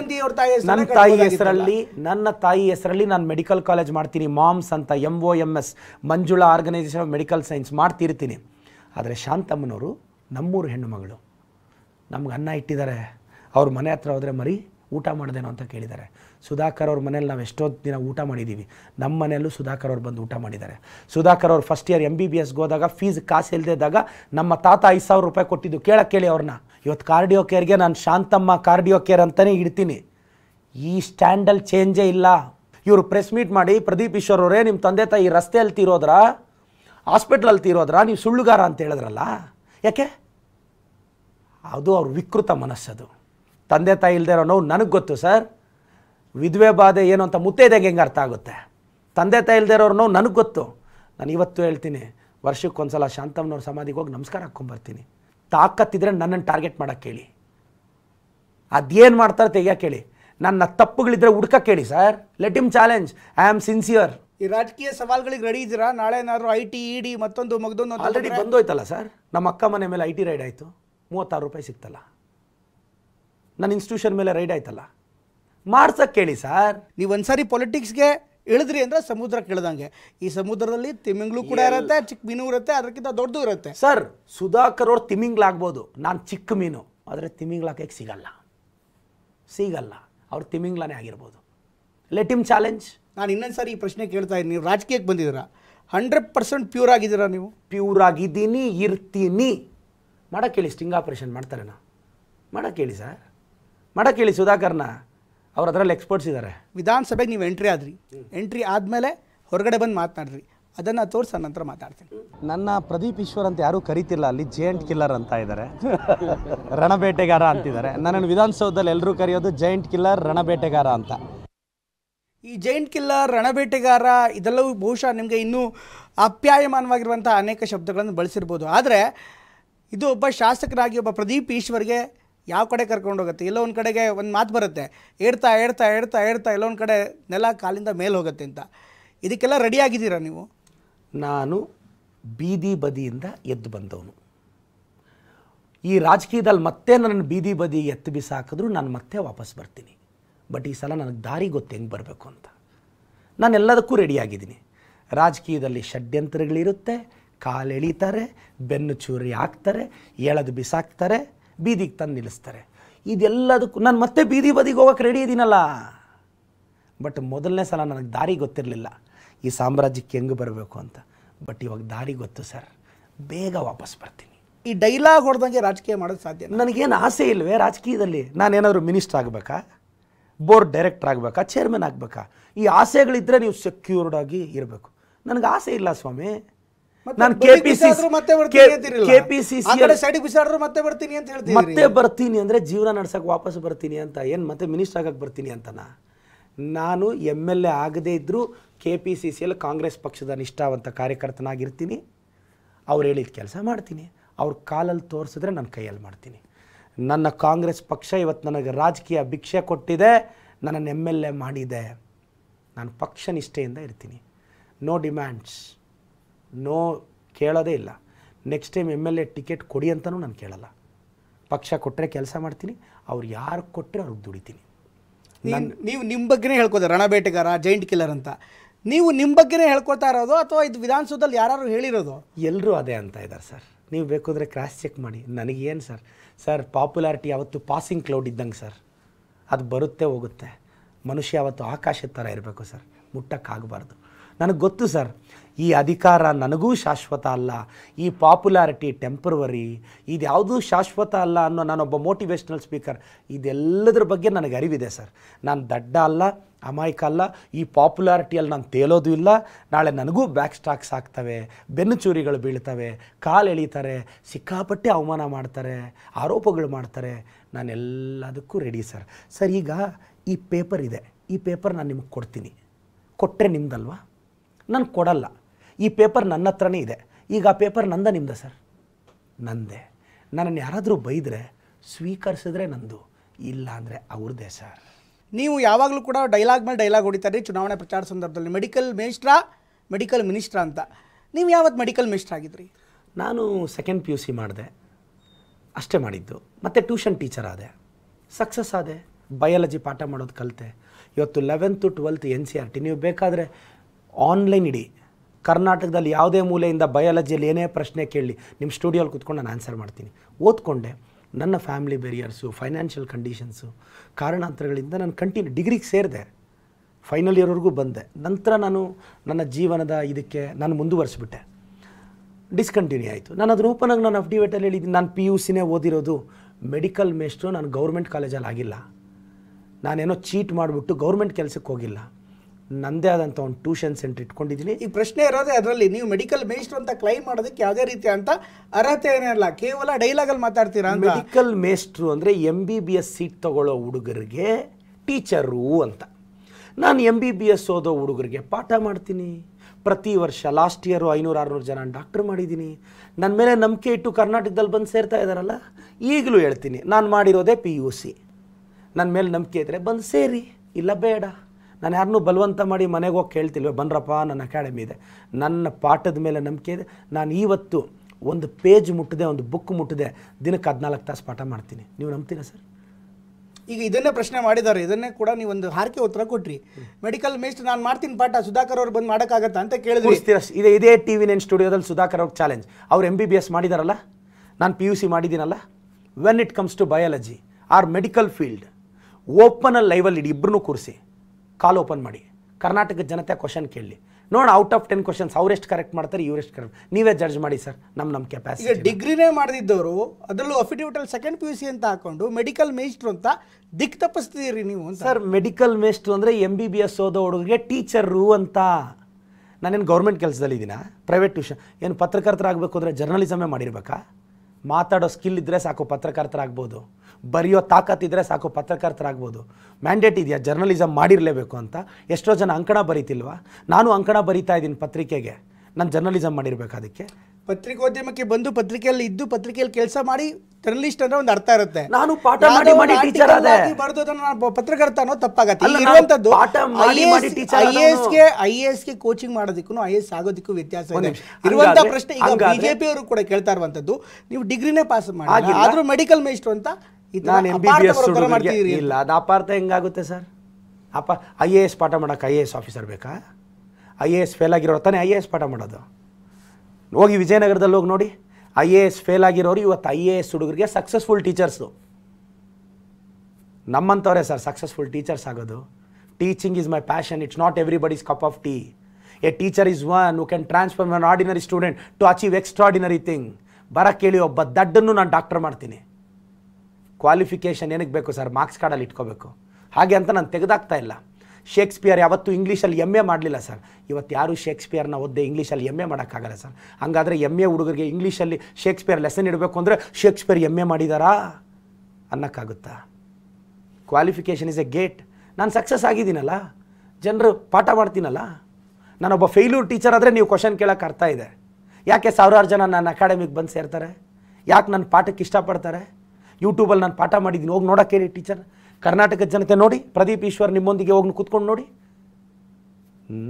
ಹೆಸರಲ್ಲಿ ನನ್ನ ತಾಯಿ ಹೆಸರಲ್ಲಿ ನನ್ನ ತಾಯಿ ಹೆಸರಲ್ಲಿ ನಾನು ಮೆಡಿಕಲ್ ಕಾಲೇಜ್ ಮಾಡ್ತೀನಿ ಮಾಮ್ಸ್ ಅಂತ M O M S Manjula organization of medical science ಮಾಡ್ತಿರ್ತೀನಿ ಆದರೆ ಶಾಂತಮ್ಮನವರು ನಮ್ಮೂರು ಹೆಣ್ಣು ಮಗಳು ನಮ್ಗೆ ಅನ್ನ ಇಟ್ಟಿದ್ದಾರೆ ಅವ್ರ ಮನೆ ಹತ್ರ ಹೋದರೆ ಮರಿ ಊಟ ಮಾಡಿದೇನೋ ಅಂತ ಕೇಳಿದ್ದಾರೆ ಸುಧಾಕರ್ ಅವ್ರ ಮನೇಲಿ ನಾವು ಎಷ್ಟೋ ದಿನ ಊಟ ಮಾಡಿದ್ದೀವಿ ನಮ್ಮ ಮನೆಯಲ್ಲೂ ಸುಧಾಕರ್ ಅವ್ರು ಬಂದು ಊಟ ಮಾಡಿದ್ದಾರೆ ಸುಧಾಕರ್ ಅವ್ರು first year M B B ಎಸ್ಗೆ ಹೋದಾಗ ಫೀಸ್ ಕಾಸು ಇದ್ದಾಗ ನಮ್ಮ ತಾತ ಐದು ಸಾವಿರ ರೂಪಾಯಿ ಕೊಟ್ಟಿದ್ದು ಕೇಳಕ್ಕೆ ಕೇಳಿ ಅವ್ರನ್ನ ಇವತ್ತು ಕಾರ್ಡಿಯೋ ಕೇರ್ಗೆ ನಾನು ಶಾಂತಮ್ಮ ಕಾರ್ಡಿಯೋ ಕೇರ್ ಅಂತಲೇ ಇಡ್ತೀನಿ ಈ ಸ್ಟ್ಯಾಂಡಲ್ಲಿ ಚೇಂಜೇ ಇಲ್ಲ ಇವರು ಪ್ರೆಸ್ ಮೀಟ್ ಮಾಡಿ ಪ್ರದೀಪ್ ಈಶ್ವರ್ ಅವರೇ ನಿಮ್ಮ ತಂದೆ ತಾಯಿ ರಸ್ತೆಯಲ್ಲಿ ತೀರೋದ್ರ ಹಾಸ್ಪಿಟ್ಲಲ್ಲಿ ತೀರೋದ್ರ ನೀವು ಸುಳ್ಳುಗಾರ ಅಂತ ಹೇಳಿದ್ರಲ್ಲ ಯಾಕೆ ಅದು ಅವ್ರ ವಿಕೃತ ಮನಸ್ಸದು ತಂದೆ ತಾಯಿ ಇಲ್ಲದೆ ಇರೋ ನೋವು ನನಗೆ ಗೊತ್ತು ಸರ್ ವಿಧವೆ ಬಾಧೆ ಏನು ಅಂತ ಮುತ್ತೈದಾಗ ಹೆಂಗೆ ಅರ್ಥ ಆಗುತ್ತೆ ತಂದೆ ತಾಯಿ ಇಲ್ಲದೆ ಇರೋರು ನೋವು ನನಗೆ ಗೊತ್ತು ನಾನು ಇವತ್ತು ಹೇಳ್ತೀನಿ ವರ್ಷಕ್ಕೊಂದು ಸಲ ಶಾಂತಮ್ಮನವ್ರ ಸಮಾಧಿಗೆ ಹೋಗಿ ನಮಸ್ಕಾರ ಹಾಕ್ಕೊಂಡ್ಬರ್ತೀನಿ ತಾಕತ್ತಿದ್ರೆ ನನ್ನನ್ನು ಟಾರ್ಗೆಟ್ ಮಾಡೋಕೆ ಹೇಳಿ ಅದೇನು ಮಾಡ್ತಾರೆ ತೆಗಿಯೋಕೆ ಕೇಳಿ ನನ್ನ ತಪ್ಪುಗಳಿದ್ರೆ ಹುಡ್ಕಕ್ಕೆ ಕೇಳಿ sir let him challenge I am sincere ಈ ರಾಜಕೀಯ ಸವಾಲುಗಳಿಗೆ ರೆಡಿ ಇದ್ದೀರಾ ನಾಳೆ ಏನಾದರೂ ಐ ಟಿ ಇಡಿ e ಮತ್ತೊಂದು ಮಗದೊಂದು ಆಲ್ರೆಡಿ ಬಂದೋಯ್ತಲ್ಲ ಸರ್ ನಮ್ಮ ಅಕ್ಕ ಮನೆ ಮೇಲೆ ಐ ಟಿ ರೈಡ್ ಆಯಿತು ಮೂವತ್ತಾರು ರೂಪಾಯಿ ಸಿಕ್ತಲ್ಲ ನನ್ನ ಇನ್ಸ್ಟಿಟ್ಯೂಷನ್ ಮೇಲೆ ರೈಡ್ ಆಯ್ತಲ್ಲ ಮಾಡ್ಸಕ್ಕೆ ಕೇಳಿ ಸರ್ ನೀವು ಒಂದ್ಸರಿ ಪೊಲಿಟಿಕ್ಸ್ಗೆ ಇಳಿದ್ರಿ ಅಂದ್ರೆ ಸಮುದ್ರ ಕೇಳ್ದಂಗೆ ಈ ಸಮುದ್ರದಲ್ಲಿ ತಿಮಿಂಗ್ಳು ಕೂಡ ಇರುತ್ತೆ ಚಿಕ್ಕ ಮೀನು ಇರುತ್ತೆ ಅದಕ್ಕಿಂತ ದೊಡ್ಡದು ಇರುತ್ತೆ ಸರ್ ಸುಧಾಕರ್ ಅವ್ರು ಆಗ್ಬೋದು ನಾನು ಚಿಕ್ಕ ಮೀನು ಆದರೆ ತಿಮಿಂಗ್ಳಾಕಕ್ಕೆ ಸಿಗಲ್ಲ ಸಿಗಲ್ಲ ಅವ್ರು ತಿಮಿಂಗ್ಲಾನೇ ಆಗಿರ್ಬೋದು ಇಮ್ ಚಾಲೆಂಜ್ ನಾನು ಇನ್ನೊಂದು ಸಾರಿ ಈ ಪ್ರಶ್ನೆ ಕೇಳ್ತಾ ಇದ್ದೀನಿ ನೀವು ರಾಜಕೀಯಕ್ಕೆ ಬಂದಿದ್ದೀರಾ ಹಂಡ್ರೆಡ್ ಪರ್ಸೆಂಟ್ ಪ್ಯೂರ್ ನೀವು ಪ್ಯೂರ್ ಆಗಿದ್ದೀನಿ ಇರ್ತೀನಿ ಮಾಡೋಕ್ಕೆ ಹೇಳಿ ಸ್ಟಿಂಗ್ ಆಪ್ರೇಷನ್ ಮಾಡ್ತಾರೆ ನಾ ಮಾಡೋಕ್ಕೆ ಸರ್ ಕೇಳಿ ಸುಧಾಕರ್ನ ಅವ್ರ ಅದರಲ್ಲಿ ಎಕ್ಸ್ಪರ್ಟ್ಸ್ ಇದ್ದಾರೆ ವಿಧಾನಸಭೆಗೆ ನೀವು ಎಂಟ್ರಿ ಆದ್ರಿ ಎಂಟ್ರಿ ಆದಮೇಲೆ ಹೊರಗಡೆ ಬಂದು ಮಾತನಾಡ್ರಿ ಅದನ್ನು ತೋರಿಸ ನಂತರ ಮಾತಾಡ್ತೀನಿ ನನ್ನ ಪ್ರದೀಪ್ ಈಶ್ವರ್ ಅಂತ ಯಾರೂ ಕರಿತಿಲ್ಲ ಅಲ್ಲಿ ಜೈಂಟ್ ಕಿಲ್ಲರ್ ಅಂತ ಇದ್ದಾರೆ ರಣಬೇಟೆಗಾರ ಅಂತಿದ್ದಾರೆ ನನ್ನನ್ನು ವಿಧಾನಸೌಧದಲ್ಲಿ ಎಲ್ಲರೂ ಕರೆಯೋದು ಜೈಂಟ್ ಕಿಲ್ಲರ್ ರಣಬೇಟೆಗಾರ ಅಂತ ಈ ಜೈಂಟ್ ಕಿಲ್ಲರ್ ರಣಬೇಟೆಗಾರ ಇದೆಲ್ಲವೂ ಬಹುಶಃ ನಿಮಗೆ ಇನ್ನೂ ಅಪ್ಯಾಯಮಾನವಾಗಿರುವಂಥ ಅನೇಕ ಶಬ್ದಗಳನ್ನು ಬಳಸಿರ್ಬೋದು ಆದರೆ ಇದು ಒಬ್ಬ ಶಾಸಕರಾಗಿ ಒಬ್ಬ ಪ್ರದೀಪ್ ಈಶ್ವರ್ಗೆ ಯಾವ ಕಡೆ ಕರ್ಕೊಂಡು ಹೋಗುತ್ತೆ ಎಲ್ಲೋ ಒಂದು ಕಡೆಗೆ ಒಂದು ಮಾತು ಬರುತ್ತೆ ಏಡ್ತಾ ಏಡ್ತಾ ಏಡ್ತಾ ಏಡ್ತಾ ಎಲ್ಲೊಂದು ಕಡೆ ನೆಲ ಕಾಲಿಂದ ಮೇಲೆ ಹೋಗುತ್ತೆ ಅಂತ ಇದಕ್ಕೆಲ್ಲ ರೆಡಿಯಾಗಿದ್ದೀರಾ ನೀವು ನಾನು ಬೀದಿ ಬದಿಯಿಂದ ಎದ್ದು ಬಂದವನು ಈ ರಾಜಕೀಯದಲ್ಲಿ ಮತ್ತೆ ನನ್ನ ಬೀದಿ ಬದಿ ಎತ್ತು ಬಿಸಾಕಿದ್ರು ನಾನು ಮತ್ತೆ ವಾಪಸ್ ಬರ್ತೀನಿ ಬಟ್ ಈ ಸಲ ನನಗೆ ದಾರಿ ಗೊತ್ತು ಹೆಂಗೆ ಬರಬೇಕು ಅಂತ ನಾನು ಎಲ್ಲದಕ್ಕೂ ರೆಡಿಯಾಗಿದ್ದೀನಿ ರಾಜಕೀಯದಲ್ಲಿ ಷಡ್ಯಂತ್ರಗಳಿರುತ್ತೆ ಕಾಲೆಳೀತಾರೆ ಬೆನ್ನು ಚೂರಿ ಹಾಕ್ತಾರೆ ಎಳೆದು ಬಿಸಾಕ್ತಾರೆ ಬೀದಿಗೆ ತಂದು ನಿಲ್ಲಿಸ್ತಾರೆ ಇದೆಲ್ಲದಕ್ಕೂ ನಾನು ಮತ್ತೆ ಬೀದಿ ಬದಿಗೆ ಹೋಗೋಕೆ ರೆಡಿ ಇದ್ದೀನಲ್ಲ ಬಟ್ ಮೊದಲನೇ ಸಲ ನನಗೆ ದಾರಿ ಗೊತ್ತಿರಲಿಲ್ಲ ಈ ಸಾಮ್ರಾಜ್ಯಕ್ಕೆ ಹೆಂಗೆ ಬರಬೇಕು ಅಂತ ಬಟ್ ಇವಾಗ ದಾರಿ ಗೊತ್ತು ಸರ್ ಬೇಗ ವಾಪಸ್ ಬರ್ತೀನಿ ಈ ಡೈಲಾಗ್ ಹೊಡೆದಂಗೆ ರಾಜಕೀಯ ಮಾಡೋದು ಸಾಧ್ಯ ನನಗೇನು ಆಸೆ ಇಲ್ವೇ ರಾಜಕೀಯದಲ್ಲಿ ನಾನೇನಾದರೂ ಮಿನಿಸ್ಟರ್ ಆಗಬೇಕಾ ಬೋರ್ಡ್ ಡೈರೆಕ್ಟರ್ ಆಗಬೇಕಾ ಚೇರ್ಮನ್ ಆಗಬೇಕಾ ಈ ಆಸೆಗಳಿದ್ದರೆ ನೀವು ಸೆಕ್ಯೂರ್ಡಾಗಿ ಇರಬೇಕು ನನಗೆ ಆಸೆ ಇಲ್ಲ ಸ್ವಾಮಿ ನಾನು ಕೆಪಿಸಿ ಮತ್ತೆ ಬರ್ತೀನಿ ಅಂತ ಹೇಳ್ತೀನಿ ಮತ್ತೆ ಬರ್ತೀನಿ ಅಂದ್ರೆ ಜೀವನ ನಡ್ಸಕ್ ವಾಪಸ್ ಬರ್ತೀನಿ ಅಂತ ಏನು ಮತ್ತೆ ಮಿನಿಸ್ಟರ್ ಆಗಕ್ಕೆ ಬರ್ತೀನಿ ನಾ ನಾನು ಎಮ್ ಎಲ್ ಎ ಆಗದೇ ಇದ್ದರೂ ಕೆ ಪಿ ಸಿ ಅಲ್ಲಿ ಕಾಂಗ್ರೆಸ್ ಪಕ್ಷದ ನಿಷ್ಠಾವಂತ ಕಾರ್ಯಕರ್ತನಾಗಿರ್ತೀನಿ ಅವ್ರು ಹೇಳಿದ ಕೆಲಸ ಮಾಡ್ತೀನಿ ಅವ್ರ ಕಾಲಲ್ಲಿ ತೋರಿಸಿದ್ರೆ ನನ್ನ ಕೈಯಲ್ಲಿ ಮಾಡ್ತೀನಿ ನನ್ನ ಕಾಂಗ್ರೆಸ್ ಪಕ್ಷ ಇವತ್ತು ನನಗೆ ರಾಜಕೀಯ ಭಿಕ್ಷೆ ಕೊಟ್ಟಿದೆ ನನ್ನನ್ನು ಎಮ್ ಎಲ್ ಎ ಮಾಡಿದೆ ನಾನು ಪಕ್ಷ ನಿಷ್ಠೆಯಿಂದ ಇರ್ತೀನಿ ನೋ ಡಿಮ್ಯಾಂಡ್ಸ್ ನೋ ಕೇಳೋದೇ ಇಲ್ಲ next time M L A ticket ಕೊಡಿ ಅಂತಲೂ ನಾನು ಕೇಳಲ್ಲ ಪಕ್ಷ ಕೊಟ್ಟರೆ ಕೆಲಸ ಮಾಡ್ತೀನಿ ಅವ್ರು ಯಾರು ಕೊಟ್ಟರೆ ಅವ್ರಿಗೆ ದುಡಿತೀನಿ ನೀವು ನಿಮ್ಮ ಬಗ್ಗೆನೇ ಹೇಳ್ಕೊತಾರೆ ರಣಬೇಟೆಗಾರ ಜೈಂಟ್ ಕಿಲ್ಲರ್ ಅಂತ ನೀವು ನಿಮ್ಮ ಬಗ್ಗೆನೇ ಹೇಳ್ಕೊಳ್ತಾ ಇರೋದು ಅಥವಾ ಇದು ವಿಧಾನಸೌಧದಲ್ಲಿ ಯಾರು ಹೇಳಿರೋದು ಎಲ್ಲರೂ ಅದೇ ಅಂತ ಇದ್ದಾರೆ ಸರ್ ನೀವು ಬೇಕಾದ್ರೆ ಕ್ರಾಸ್ ಚೆಕ್ ಮಾಡಿ ನನಗೇನು ಸರ್ ಸರ್ ಪಾಪ್ಯುಲಾರಿಟಿ ಯಾವತ್ತು ಪಾಸಿಂಗ್ ಕ್ಲೌಡ್ ಇದ್ದಂಗೆ ಸರ್ ಅದು ಬರುತ್ತೆ ಹೋಗುತ್ತೆ ಮನುಷ್ಯ ಯಾವತ್ತು ಆಕಾಶದ ಥರ ಇರಬೇಕು ಸರ್ ಮುಟ್ಟಕ್ಕಾಗಬಾರ್ದು ನನಗೆ ಗೊತ್ತು ಸರ್ ಈ ಅಧಿಕಾರ ನನಗೂ ಶಾಶ್ವತ ಅಲ್ಲ ಈ ಪಾಪ್ಯುಲಾರಿಟಿ ಟೆಂಪ್ರವರಿ ಯಾವುದೂ ಶಾಶ್ವತ ಅಲ್ಲ ಅನ್ನೋ ನಾನೊಬ್ಬ ಮೋಟಿವೇಶ್ನಲ್ ಸ್ಪೀಕರ್ ಇದೆಲ್ಲದರ ಬಗ್ಗೆ ನನಗೆ ಅರಿವಿದೆ ಸರ್ ನಾನು ದಡ್ಡ ಅಲ್ಲ ಅಮಾಯಕ ಅಲ್ಲ ಈ ಪಾಪ್ಯುಲಾರಿಟಿಯಲ್ಲಿ ನಾನು ತೇಲೋದು ಇಲ್ಲ ನಾಳೆ ನನಗೂ ಬ್ಯಾಕ್ ಸ್ಟಾಕ್ಸ್ ಆಗ್ತವೆ ಬೆನ್ನು ಚೂರಿಗಳು ಬೀಳ್ತವೆ ಕಾಲು ಎಳೀತಾರೆ ಸಿಕ್ಕಾಪಟ್ಟೆ ಅವಮಾನ ಮಾಡ್ತಾರೆ ಆರೋಪಗಳು ಮಾಡ್ತಾರೆ ನಾನು ಎಲ್ಲದಕ್ಕೂ ರೆಡಿ ಸರ್ ಸರ್ ಈಗ ಈ ಪೇಪರ್ ಇದೆ ಈ ಪೇಪರ್ ನಾನು ನಿಮಗೆ ಕೊಡ್ತೀನಿ ಕೊಟ್ಟರೆ ನಿಮ್ದಲ್ವಾ ನಾನು ಕೊಡಲ್ಲ ಈ ಪೇಪರ್ ನನ್ನ ಹತ್ರನೇ ಇದೆ ಈಗ ಆ ಪೇಪರ್ ನಂದ ನಿಮ್ದ ಸರ್ ನಂದೆ ನನ್ನನ್ನು ಯಾರಾದರೂ ಬೈದರೆ ಸ್ವೀಕರಿಸಿದ್ರೆ ನಂದು ಇಲ್ಲ ಅಂದರೆ ಅವ್ರದ್ದೇ ಸರ್ ನೀವು ಯಾವಾಗಲೂ ಕೂಡ ಡೈಲಾಗ್ ಮೇಲೆ ಡೈಲಾಗ್ ಹೊಡಿತಾರೆ ಚುನಾವಣೆ ಪ್ರಚಾರ ಸಂದರ್ಭದಲ್ಲಿ ಮೆಡಿಕಲ್ ಮಿನಿಸ್ಟ್ರಾ ಮೆಡಿಕಲ್ ಮಿನಿಸ್ಟ್ರ ಅಂತ ನೀವು ಯಾವತ್ತು ಮೆಡಿಕಲ್ ಮಿನಿಸ್ಟ್ರ್ ಆಗಿದ್ರಿ ನಾನು ಸೆಕೆಂಡ್ ಪಿ ಯು ಸಿ ಮಾಡಿದೆ ಅಷ್ಟೇ ಮಾಡಿದ್ದು ಮತ್ತು ಟ್ಯೂಷನ್ ಟೀಚರ್ ಆದೆ ಸಕ್ಸಸ್ ಆದೆ ಬಯಾಲಜಿ ಪಾಠ ಮಾಡೋದು ಕಲಿತೆ ಇವತ್ತು eleventh twelfth N C R T ನೀವು ಬೇಕಾದರೆ ಆನ್ಲೈನ್ ಇಡೀ ಕರ್ನಾಟಕದಲ್ಲಿ ಯಾವುದೇ ಮೂಲೆಯಿಂದ ಬಯಾಲಜಿಯಲ್ಲಿ ಏನೇ ಪ್ರಶ್ನೆ ಕೇಳಿ ನಿಮ್ಮ ಸ್ಟುಡಿಯೋಲ್ಲಿ ಕೂತ್ಕೊಂಡು ನಾನು ಆನ್ಸರ್ ಮಾಡ್ತೀನಿ ಓದ್ಕೊಂಡೆ ನನ್ನ ಫ್ಯಾಮಿಲಿ ಬೆರಿಯರ್ಸು ಫೈನಾನ್ಷಿಯಲ್ ಕಂಡೀಷನ್ಸು ಕಾರಣಾಂತರಗಳಿಂದ ನಾನು ಕಂಟಿನ್ಯೂ ಡಿಗ್ರಿಗೆ ಸೇರಿದೆ ಫೈನಲ್ ಇಯರ್ವರೆಗೂ ಬಂದೆ ನಂತರ ನಾನು ನನ್ನ ಜೀವನದ ಇದಕ್ಕೆ ನಾನು ಮುಂದುವರಿಸ್ಬಿಟ್ಟೆ ಡಿಸ್ಕಂಟಿನ್ಯೂ ಆಯಿತು ನಾನು ಅದ್ರ ಓಪನಾಗಿ ನಾನು ಎಫ್ ಡಿ ವೇಟಲ್ಲಿ ಹೇಳಿದ್ದೀನಿ ನಾನು ಪಿ ಯು ಸಿನೇ ಓದಿರೋದು ಮೆಡಿಕಲ್ ಮೇಸ್ಟ್ರು ನಾನು ಗೌರ್ಮೆಂಟ್ ಕಾಲೇಜಲ್ಲಿ ಆಗಿಲ್ಲ ನಾನೇನೋ ಚೀಟ್ ಮಾಡಿಬಿಟ್ಟು ಗೌರ್ಮೆಂಟ್ ಕೆಲಸಕ್ಕೆ ಹೋಗಿಲ್ಲ ನನ್ನದೇ ಆದಂಥ ಒಂದು ಟ್ಯೂಷನ್ ಸೆಂಟರ್ ಇಟ್ಕೊಂಡಿದ್ದೀನಿ ಈ ಪ್ರಶ್ನೆ ಇರೋದೇ ಅದರಲ್ಲಿ ನೀವು ಮೆಡಿಕಲ್ ಮೇಸ್ಟ್ರು ಅಂತ ಕ್ಲೈಮ್ ಮಾಡೋದಕ್ಕೆ ಯಾವುದೇ ರೀತಿ ಅಂತ ಅರ್ಹತೆ ಏನಿರಲ್ಲ ಕೇವಲ ಡೈಲಾಗಲ್ಲಿ ಮಾತಾಡ್ತೀರಾ ಮೆಡಿಕಲ್ ಮೇಸ್ಟ್ರು ಅಂದರೆ M B B S seat ತಗೊಳ್ಳೋ ಹುಡುಗರಿಗೆ ಟೀಚರು ಅಂತ ನಾನು ಎಮ್ ಬಿ ಬಿ ಎಸ್ ಓದೋ ಹುಡುಗರಿಗೆ ಪಾಠ ಮಾಡ್ತೀನಿ ಪ್ರತಿ ವರ್ಷ ಲಾಸ್ಟ್ ಇಯರು ಐನೂರು ಆರುನೂರು ಜನ ಡಾಕ್ಟ್ರ್ ಮಾಡಿದ್ದೀನಿ ನನ್ನ ಮೇಲೆ ನಂಬಿಕೆ ಇಟ್ಟು ಕರ್ನಾಟಕದಲ್ಲಿ ಬಂದು ಸೇರ್ತಾ ಇದ್ದಾರಲ್ಲ ಈಗಲೂ ಹೇಳ್ತೀನಿ ನಾನು ಮಾಡಿರೋದೇ ಪಿ ಯು ಸಿ ನನ್ನ ಮೇಲೆ ನಂಬಿಕೆ ಇದ್ದರೆ ಬಂದು ಸೇರಿ ಇಲ್ಲ ಬೇಡ ನಾನು ಯಾರನ್ನೂ ಬಲವಂತ ಮಾಡಿ ಮನೆಗೆ ಹೋಗಿ ಕೇಳ್ತಿಲ್ವ ಬನ್ರಪ್ಪ ನನ್ನ ಅಕಾಡೆಮಿ ಇದೆ ನನ್ನ ಪಾಠದ ಮೇಲೆ ನಂಬಿಕೆ ಇದೆ ನಾನು ಇವತ್ತು ಒಂದು ಪೇಜ್ ಮುಟ್ಟಿದೆ ಒಂದು ಬುಕ್ ಮುಟ್ಟಿದೆ ದಿನಕ್ಕೆ ಹದಿನಾಲ್ಕು ತಾಸು ಪಾಠ ಮಾಡ್ತೀನಿ ನೀವು ನಂಬ್ತೀರಾ ಸರ್ ಈಗ ಇದನ್ನೇ ಪ್ರಶ್ನೆ ಮಾಡಿದ್ದಾರೆ ಇದನ್ನೇ ಕೂಡ ನೀವು ಒಂದು ಹಾರಿಕೆ ಉತ್ತರ ಕೊಟ್ರಿ ಮೆಡಿಕಲ್ ಮೇಸ್ಟ್ ನಾನು ಮಾಡ್ತೀನಿ ಪಾಠ ಸುಧಾಕರ್ ಅವ್ರು ಬಂದು ಮಾಡೋಕ್ಕಾಗತ್ತಾ ಅಂತ ಕೇಳಿದ್ರಿ ಇದೇ ಇದೇ ಟಿ ವಿ ನೈನ್ ಸ್ಟುಡಿಯೋದಲ್ಲಿ ಸುಧಾಕರ್ ಅವ್ರಿಗೆ ಚಾಲೆಂಜ್ ಅವ್ರು ಎಮ್ ಬಿ ಬಿ ಎಸ್ ಮಾಡಿದಾರಲ್ಲ ನಾನು ಪಿ ಯು ಸಿ ಮಾಡಿದ್ದೀನಲ್ಲ when it comes to biology or medical field ಓಪನಲ್ಲಿ ಲೈವಲ್ಲಿ ಇಬ್ಬರನ್ನೂ ಕೂರಿಸಿ ಕಾಲ್ ಓಪನ್ ಮಾಡಿ ಕರ್ನಾಟಕದ ಜನತೆ ಕ್ವಶನ್ ಕೇಳಿ ನೋಡಿ ಔಟ್ ಆಫ್ ಟೆನ್ ಕ್ವಶನ್ಸ್ ಅವರೆಷ್ಟು ಕರೆಕ್ಟ್ ಮಾಡ್ತಾರೆ ಇವರೆಷ್ಟು ಕರೆಕ್ಟ್ ನೀವೇ ಜಡ್ಜ್ ಮಾಡಿ ಸರ್ ನಮ್ಮ ನಮ್ಮ ಕೆಪಾಸಿಟಿ ಡಿಗ್ರಿನೇ ಮಾಡಿದ್ದವರು ಅದರಲ್ಲೂ ಅಲ್ಲಿ ಸೆಕೆಂಡ್ ಪಿ ಯು ಸಿ ಅಂತ ಹಾಕೊಂಡು ಮೆಡಿಕಲ್ ಮೇಸ್ಟ್ರು ಅಂತ ದಿಕ್ ತಪ್ಪಿಸ್ತಿದ್ದೀರಿ ನೀವು ಸರ್ ಮೆಡಿಕಲ್ ಮೇಸ್ಟ್ರು ಅಂದರೆ ಎಮ್ ಬಿ ಬಿ ಎಸ್ ಓದೋ ಹುಡುಗರಿಗೆ ಟೀಚರು ಅಂತ ನಾನೇನು ಗೌರ್ಮೆಂಟ್ ಕೆಲಸದಲ್ಲಿದ್ದೀನ ಪ್ರೈವೇಟ್ ಟ್ಯೂಷನ್ ಏನು ಪತ್ರಕರ್ತರಾಗಬೇಕು ಅಂದರೆ ಜರ್ನಲಿಸಮೇ ಮಾಡಿರಬೇಕಾ ಮಾತಾಡೋ ಸ್ಕಿಲ್ ಇದ್ದರೆ ಸಾಕು ಪತ್ರಕರ್ತರಾಗ್ಬೋದು ಬರೆಯೋ ಇದ್ರೆ ಸಾಕು ಪತ್ರಕರ್ತರಾಗ್ಬೋದು ಮ್ಯಾಂಡೇಟ್ ಇದೆಯಾ ಜರ್ನಲಿಸಮ್ ಮಾಡಿರಲೇಬೇಕು ಅಂತ ಎಷ್ಟೋ ಜನ ಅಂಕಣ ಬರೀತಿಲ್ವಾ ನಾನು ಅಂಕಣ ಬರಿತಾ ಇದ್ದೀನಿ ಪತ್ರಿಕೆಗೆ ನಾನು ಜರ್ನಲಿಸಮ್ ಅದಕ್ಕೆ ಪತ್ರಿಕೋದ್ಯಮಕ್ಕೆ ಬಂದು ಪತ್ರಿಕೆಯಲ್ಲಿ ಇದ್ದು ಪತ್ರಿಕೆಯಲ್ಲಿ ಕೆಲಸ ಮಾಡಿ ಜರ್ನಲಿಸ್ಟ್ ಅಂದ್ರೆ ಒಂದು ಅರ್ಥ ಇರುತ್ತೆ ನಾನು ಪಾಠ ಮಾಡಿ ಮಾಡಿ ಟೀಚರ್ ಆದೆ ನಾನು ಪತ್ರಕರ್ತ ಅನ್ನೋ ತಪ್ಪಾಗತ್ತೆ ಐ ಇರುವಂತದ್ದು ಗೆ ಐಎಎಸ್ ಗೆ ಕೋಚಿಂಗ್ ಮಾಡೋದಕ್ಕೂ ಐಎಎಸ್ ಆಗೋದಕ್ಕೂ ವ್ಯತ್ಯಾಸ ಇದೆ ಇರುವಂತ ಪ್ರಶ್ನೆ ಈಗ ಬಿಜೆಪಿ ಅವರು ಕೂಡ ಕೇಳ್ತಾ ಇರುವಂತದ್ದು ನೀವು ಡಿಗ್ರಿನೇ ಪಾಸ್ ಮಾಡಿ ಆದ್ರೂ ಮೆಡಿಕಲ್ ಮೇಸ್ಟ್ ಅಂತ ನಾನು ಎಂ ಬಿ ಬಿ ಎಸ್ ಇಲ್ಲ ಅದು ಅಪಾರ್ಥ ಹೆಂಗಾಗುತ್ತೆ ಸರ್ ಅಪ ಐ ಎ ಎಸ್ ಪಾಠ ಮಾಡೋಕ್ಕೆ ಐ ಎ ಎಸ್ ಆಫೀಸರ್ ಬೇಕಾ ಐ ಎ ಎಸ್ ಫೇಲ್ ಆಗಿರೋರು ತಾನೇ ಐ ಎ ಎಸ್ ಪಾಠ ಮಾಡೋದು ಹೋಗಿ ವಿಜಯನಗರದಲ್ಲಿ ಹೋಗಿ ನೋಡಿ ಐ ಎ ಎಸ್ ಫೇಲ್ ಆಗಿರೋರು ಇವತ್ತು ಐ ಎ ಎಸ್ ಹುಡುಗರಿಗೆ ಸಕ್ಸಸ್ಫುಲ್ ಟೀಚರ್ಸು ನಮ್ಮಂಥವ್ರೆ ಸರ್ ಸಕ್ಸಸ್ಫುಲ್ ಟೀಚರ್ಸ್ ಆಗೋದು teaching is my passion it's not everybody's cup of tea a teacher is one you can transform an ordinary student to achieve extraordinary thing ಬರ ಕೇಳಿ ಒಬ್ಬ ದಡ್ಡನ್ನು ನಾನು doctor ಮಾಡ್ತೀನಿ qualification ಏನಕ್ಕೆ ಬೇಕು sir marks ಕಾರ್ಡಲ್ಲಿ ಇಟ್ಕೋಬೇಕು ಹಾಗೆ ಅಂತ ನಾನು ತೆಗೆದಾಗ್ತಾ ಇಲ್ಲ ಶೇಕ್ಸ್ಪಿಯರ್ ಯಾವತ್ತೂ ಇಂಗ್ಲೀಷಲ್ಲಿ ಎಮ್ ಎ ಮಾಡಲಿಲ್ಲ ಸರ್ ಇವತ್ತು ಯಾರೂ ಶೇಕ್ಸ್ಪಿಯರ್ನ ಓದ್ದೆ ಇಂಗ್ಲೀಷಲ್ಲಿ ಎಮ್ ಎ ಮಾಡೋಕ್ಕಾಗಲ್ಲ ಸರ್ ಹಾಗಾದರೆ ಎಮ್ ಎ ಹುಡುಗರಿಗೆ ಇಂಗ್ಲೀಷಲ್ಲಿ ಶೇಕ್ಸ್ಪಿಯರ್ ಲೆಸನ್ ಇಡಬೇಕು ಅಂದರೆ ಶೇಕ್ಸ್ಪಿಯರ್ ಎಮ್ ಎ ಮಾಡಿದಾರಾ ಅನ್ನೋಕ್ಕಾಗುತ್ತಾ ಕ್ವಾಲಿಫಿಕೇಷನ್ ಇಸ್ ಎ ಗೇಟ್ ನಾನು ಸಕ್ಸಸ್ ಆಗಿದ್ದೀನಲ್ಲ ಜನರು ಪಾಠ ಮಾಡ್ತೀನಲ್ಲ ನಾನೊಬ್ಬ ಫೇಲ್ಯೂರ್ ಟೀಚರ್ ಆದರೆ ನೀವು ಕ್ವಶನ್ ಕೇಳೋಕೆ ಅರ್ಥ ಇದೆ ಯಾಕೆ ಸಾವಿರಾರು ಜನ ನನ್ನ ಅಕಾಡೆಮಿಗೆ ಬಂದು ಸೇರ್ತಾರೆ ಯಾಕೆ ನನ್ನ ಪಾಠಕ್ಕೆ ಇಷ್ಟಪಡ್ತಾರೆ ಯೂಟ್ಯೂಬಲ್ಲಿ ನಾನು ಪಾಠ ಮಾಡಿದ್ದೀನಿ ಹೋಗಿ ನೋಡೋಕ್ಕೇರಿ ಟೀಚರ್ ಕರ್ನಾಟಕದ ಜನತೆ ನೋಡಿ ಪ್ರದೀಪ್ ಈಶ್ವರ್ ನಿಮ್ಮೊಂದಿಗೆ ಹೋಗಿ ಕೂತ್ಕೊಂಡು ನೋಡಿ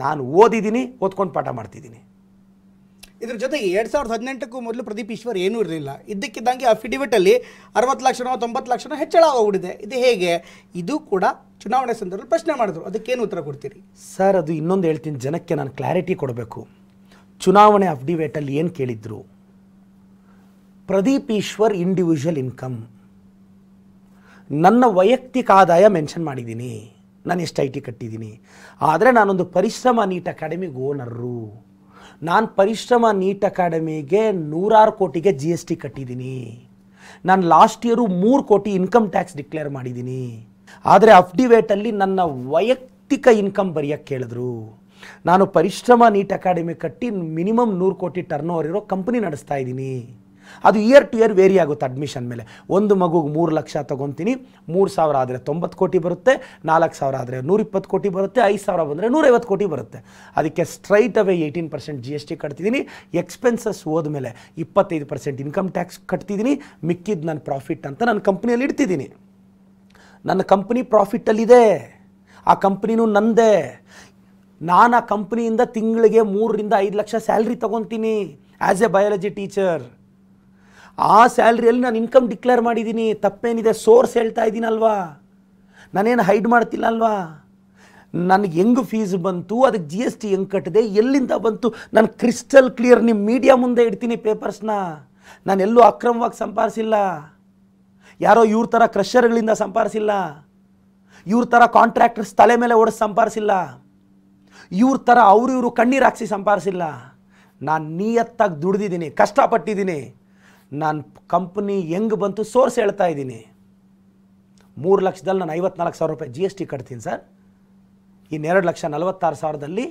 ನಾನು ಓದಿದ್ದೀನಿ ಓದ್ಕೊಂಡು ಪಾಠ ಮಾಡ್ತಿದ್ದೀನಿ ಇದ್ರ ಜೊತೆಗೆ ಎರಡು ಸಾವಿರದ ಹದಿನೆಂಟಕ್ಕೂ ಮೊದಲು ಪ್ರದೀಪ್ ಈಶ್ವರ್ ಏನೂ ಇರಲಿಲ್ಲ ಇದ್ದಕ್ಕಿದ್ದಂಗೆ ಅಫಿಡವಿಟಲ್ಲಿ ಅರವತ್ತು ಲಕ್ಷನೋ ತೊಂಬತ್ತು ಲಕ್ಷನೋ ಹೆಚ್ಚಳ ಆಗೋಗಿದೆ ಇದು ಹೇಗೆ ಇದು ಕೂಡ ಚುನಾವಣೆ ಸಂದರ್ಭದಲ್ಲಿ ಪ್ರಶ್ನೆ ಮಾಡಿದ್ರು ಅದಕ್ಕೇನು ಉತ್ತರ ಕೊಡ್ತೀರಿ ಸರ್ ಅದು ಇನ್ನೊಂದು ಹೇಳ್ತೀನಿ ಜನಕ್ಕೆ ನಾನು ಕ್ಲಾರಿಟಿ ಕೊಡಬೇಕು ಚುನಾವಣೆ ಅಫ್ಡಿವೇಟಲ್ಲಿ ಏನು ಕೇಳಿದ್ರು ಪ್ರದೀಪ್ ಈಶ್ವರ್ ಇಂಡಿವಿಜುವಲ್ ಇನ್ಕಮ್ ನನ್ನ ವೈಯಕ್ತಿಕ ಆದಾಯ ಮೆನ್ಷನ್ ಮಾಡಿದ್ದೀನಿ ನಾನು ಎಷ್ಟು ಐ ಟಿ ಕಟ್ಟಿದ್ದೀನಿ ಆದರೆ ನಾನೊಂದು ಪರಿಶ್ರಮ ನೀಟ್ ಅಕಾಡೆಮಿಗೆ ಓನರು ನಾನು ಪರಿಶ್ರಮ ನೀಟ್ ಅಕಾಡೆಮಿಗೆ ನೂರಾರು ಕೋಟಿಗೆ ಜಿ ಎಸ್ ಟಿ ಕಟ್ಟಿದ್ದೀನಿ ನಾನು ಲಾಸ್ಟ್ ಇಯರು ಮೂರು ಕೋಟಿ ಇನ್ಕಮ್ ಟ್ಯಾಕ್ಸ್ ಡಿಕ್ಲೇರ್ ಮಾಡಿದ್ದೀನಿ ಆದರೆ ಅಫ್ಡಿವೇಟಲ್ಲಿ ನನ್ನ ವೈಯಕ್ತಿಕ ಇನ್ಕಮ್ ಬರೆಯೋಕ್ಕೆ ಕೇಳಿದ್ರು ನಾನು ಪರಿಶ್ರಮ ನೀಟ್ ಅಕಾಡೆಮಿ ಕಟ್ಟಿ ಮಿನಿಮಮ್ ನೂರು ಕೋಟಿ ಟರ್ನ್ ಓವರ್ ಇರೋ ಕಂಪ್ನಿ ನಡೆಸ್ತಾ ಇದ್ದೀನಿ ಅದು ಇಯರ್ ಟು ಇಯರ್ ವೇರಿ ಆಗುತ್ತೆ ಅಡ್ಮಿಷನ್ ಮೇಲೆ ಒಂದು ಮಗುಗೆ ಮೂರು ಲಕ್ಷ ತೊಗೊತೀನಿ ಮೂರು ಸಾವಿರ ಆದರೆ ತೊಂಬತ್ತು ಕೋಟಿ ಬರುತ್ತೆ ನಾಲ್ಕು ಸಾವಿರ ಆದರೆ ನೂರಿಪ್ಪತ್ತು ಕೋಟಿ ಬರುತ್ತೆ ಐದು ಸಾವಿರ ಬಂದರೆ ನೂರೈವತ್ತು ಕೋಟಿ ಬರುತ್ತೆ ಅದಕ್ಕೆ straight away eighteen percent G S T ಕಟ್ತಿದ್ದೀನಿ ಎಕ್ಸ್ಪೆನ್ಸಸ್ ಹೋದ್ಮೇಲೆ ಇಪ್ಪತ್ತೈದು ಪರ್ಸೆಂಟ್ ಇನ್ಕಮ್ ಟ್ಯಾಕ್ಸ್ ಕಟ್ತಿದ್ದೀನಿ ಮಿಕ್ಕಿದ್ದು ನನ್ನ ಪ್ರಾಫಿಟ್ ಅಂತ ನನ್ನ ಕಂಪ್ನಿಯಲ್ಲಿ ಇಡ್ತಿದ್ದೀನಿ ನನ್ನ ಕಂಪ್ನಿ ಪ್ರಾಫಿಟ್ಟಲ್ಲಿದೆ ಆ ಕಂಪ್ನಿನೂ ನಂದೇ ನಾನು ಆ ಕಂಪ್ನಿಯಿಂದ ತಿಂಗಳಿಗೆ ಮೂರರಿಂದ ಐದು ಲಕ್ಷ ಸ್ಯಾಲ್ರಿ ತೊಗೊತೀನಿ ಆ್ಯಸ್ ಎ ಬಯಾಲಜಿ ಟೀಚರ್ ಆ ಸ್ಯಾಲ್ರಿಯಲ್ಲಿ ನಾನು ಇನ್ಕಮ್ ಡಿಕ್ಲೇರ್ ಮಾಡಿದ್ದೀನಿ ತಪ್ಪೇನಿದೆ ಸೋರ್ಸ್ ಹೇಳ್ತಾ ಇದ್ದೀನಲ್ವಾ ನಾನೇನು ಹೈಡ್ ಮಾಡ್ತಿಲ್ಲ ಅಲ್ವಾ ನನಗೆ ಹೆಂಗೆ ಫೀಸ್ ಬಂತು ಅದಕ್ಕೆ ಜಿ ಎಸ್ ಟಿ ಹೆಂಗೆ ಕಟ್ಟಿದೆ ಎಲ್ಲಿಂದ ಬಂತು ನಾನು ಕ್ರಿಸ್ಟಲ್ ಕ್ಲಿಯರ್ ನಿಮ್ಮ ಮೀಡಿಯಾ ಮುಂದೆ ಇಡ್ತೀನಿ ಪೇಪರ್ಸ್ನ ಎಲ್ಲೂ ಅಕ್ರಮವಾಗಿ ಸಂಪಾದಿಸಿಲ್ಲ ಯಾರೋ ಇವ್ರ ಥರ ಕ್ರಷರ್ಗಳಿಂದ ಸಂಪಾದಿಸಿಲ್ಲ ಇವ್ರ ಥರ ಕಾಂಟ್ರಾಕ್ಟರ್ಸ್ ತಲೆ ಮೇಲೆ ಓಡಿಸಿ ಸಂಪಾದಿಸಿಲ್ಲ ಇವ್ರ ಥರ ಅವ್ರಿವರು ಇವರು ಕಣ್ಣೀರು ಸಂಪಾದಿಸಿಲ್ಲ ನಾನು ನಿಯತ್ತಾಗಿ ದುಡ್ದಿದ್ದೀನಿ ಕಷ್ಟಪಟ್ಟಿದ್ದೀನಿ ನಾನು ಕಂಪ್ನಿ ಹೆಂಗೆ ಬಂತು ಸೋರ್ಸ್ ಹೇಳ್ತಾ ಇದ್ದೀನಿ ಮೂರು ಲಕ್ಷದಲ್ಲಿ ನಾನು ಐವತ್ನಾಲ್ಕು ಸಾವಿರ ರೂಪಾಯಿ ಜಿ ಎಸ್ ಟಿ ಕಟ್ತೀನಿ ಸರ್ ಇನ್ನೆರಡು ಲಕ್ಷ ನಲವತ್ತಾರು ಸಾವಿರದಲ್ಲಿ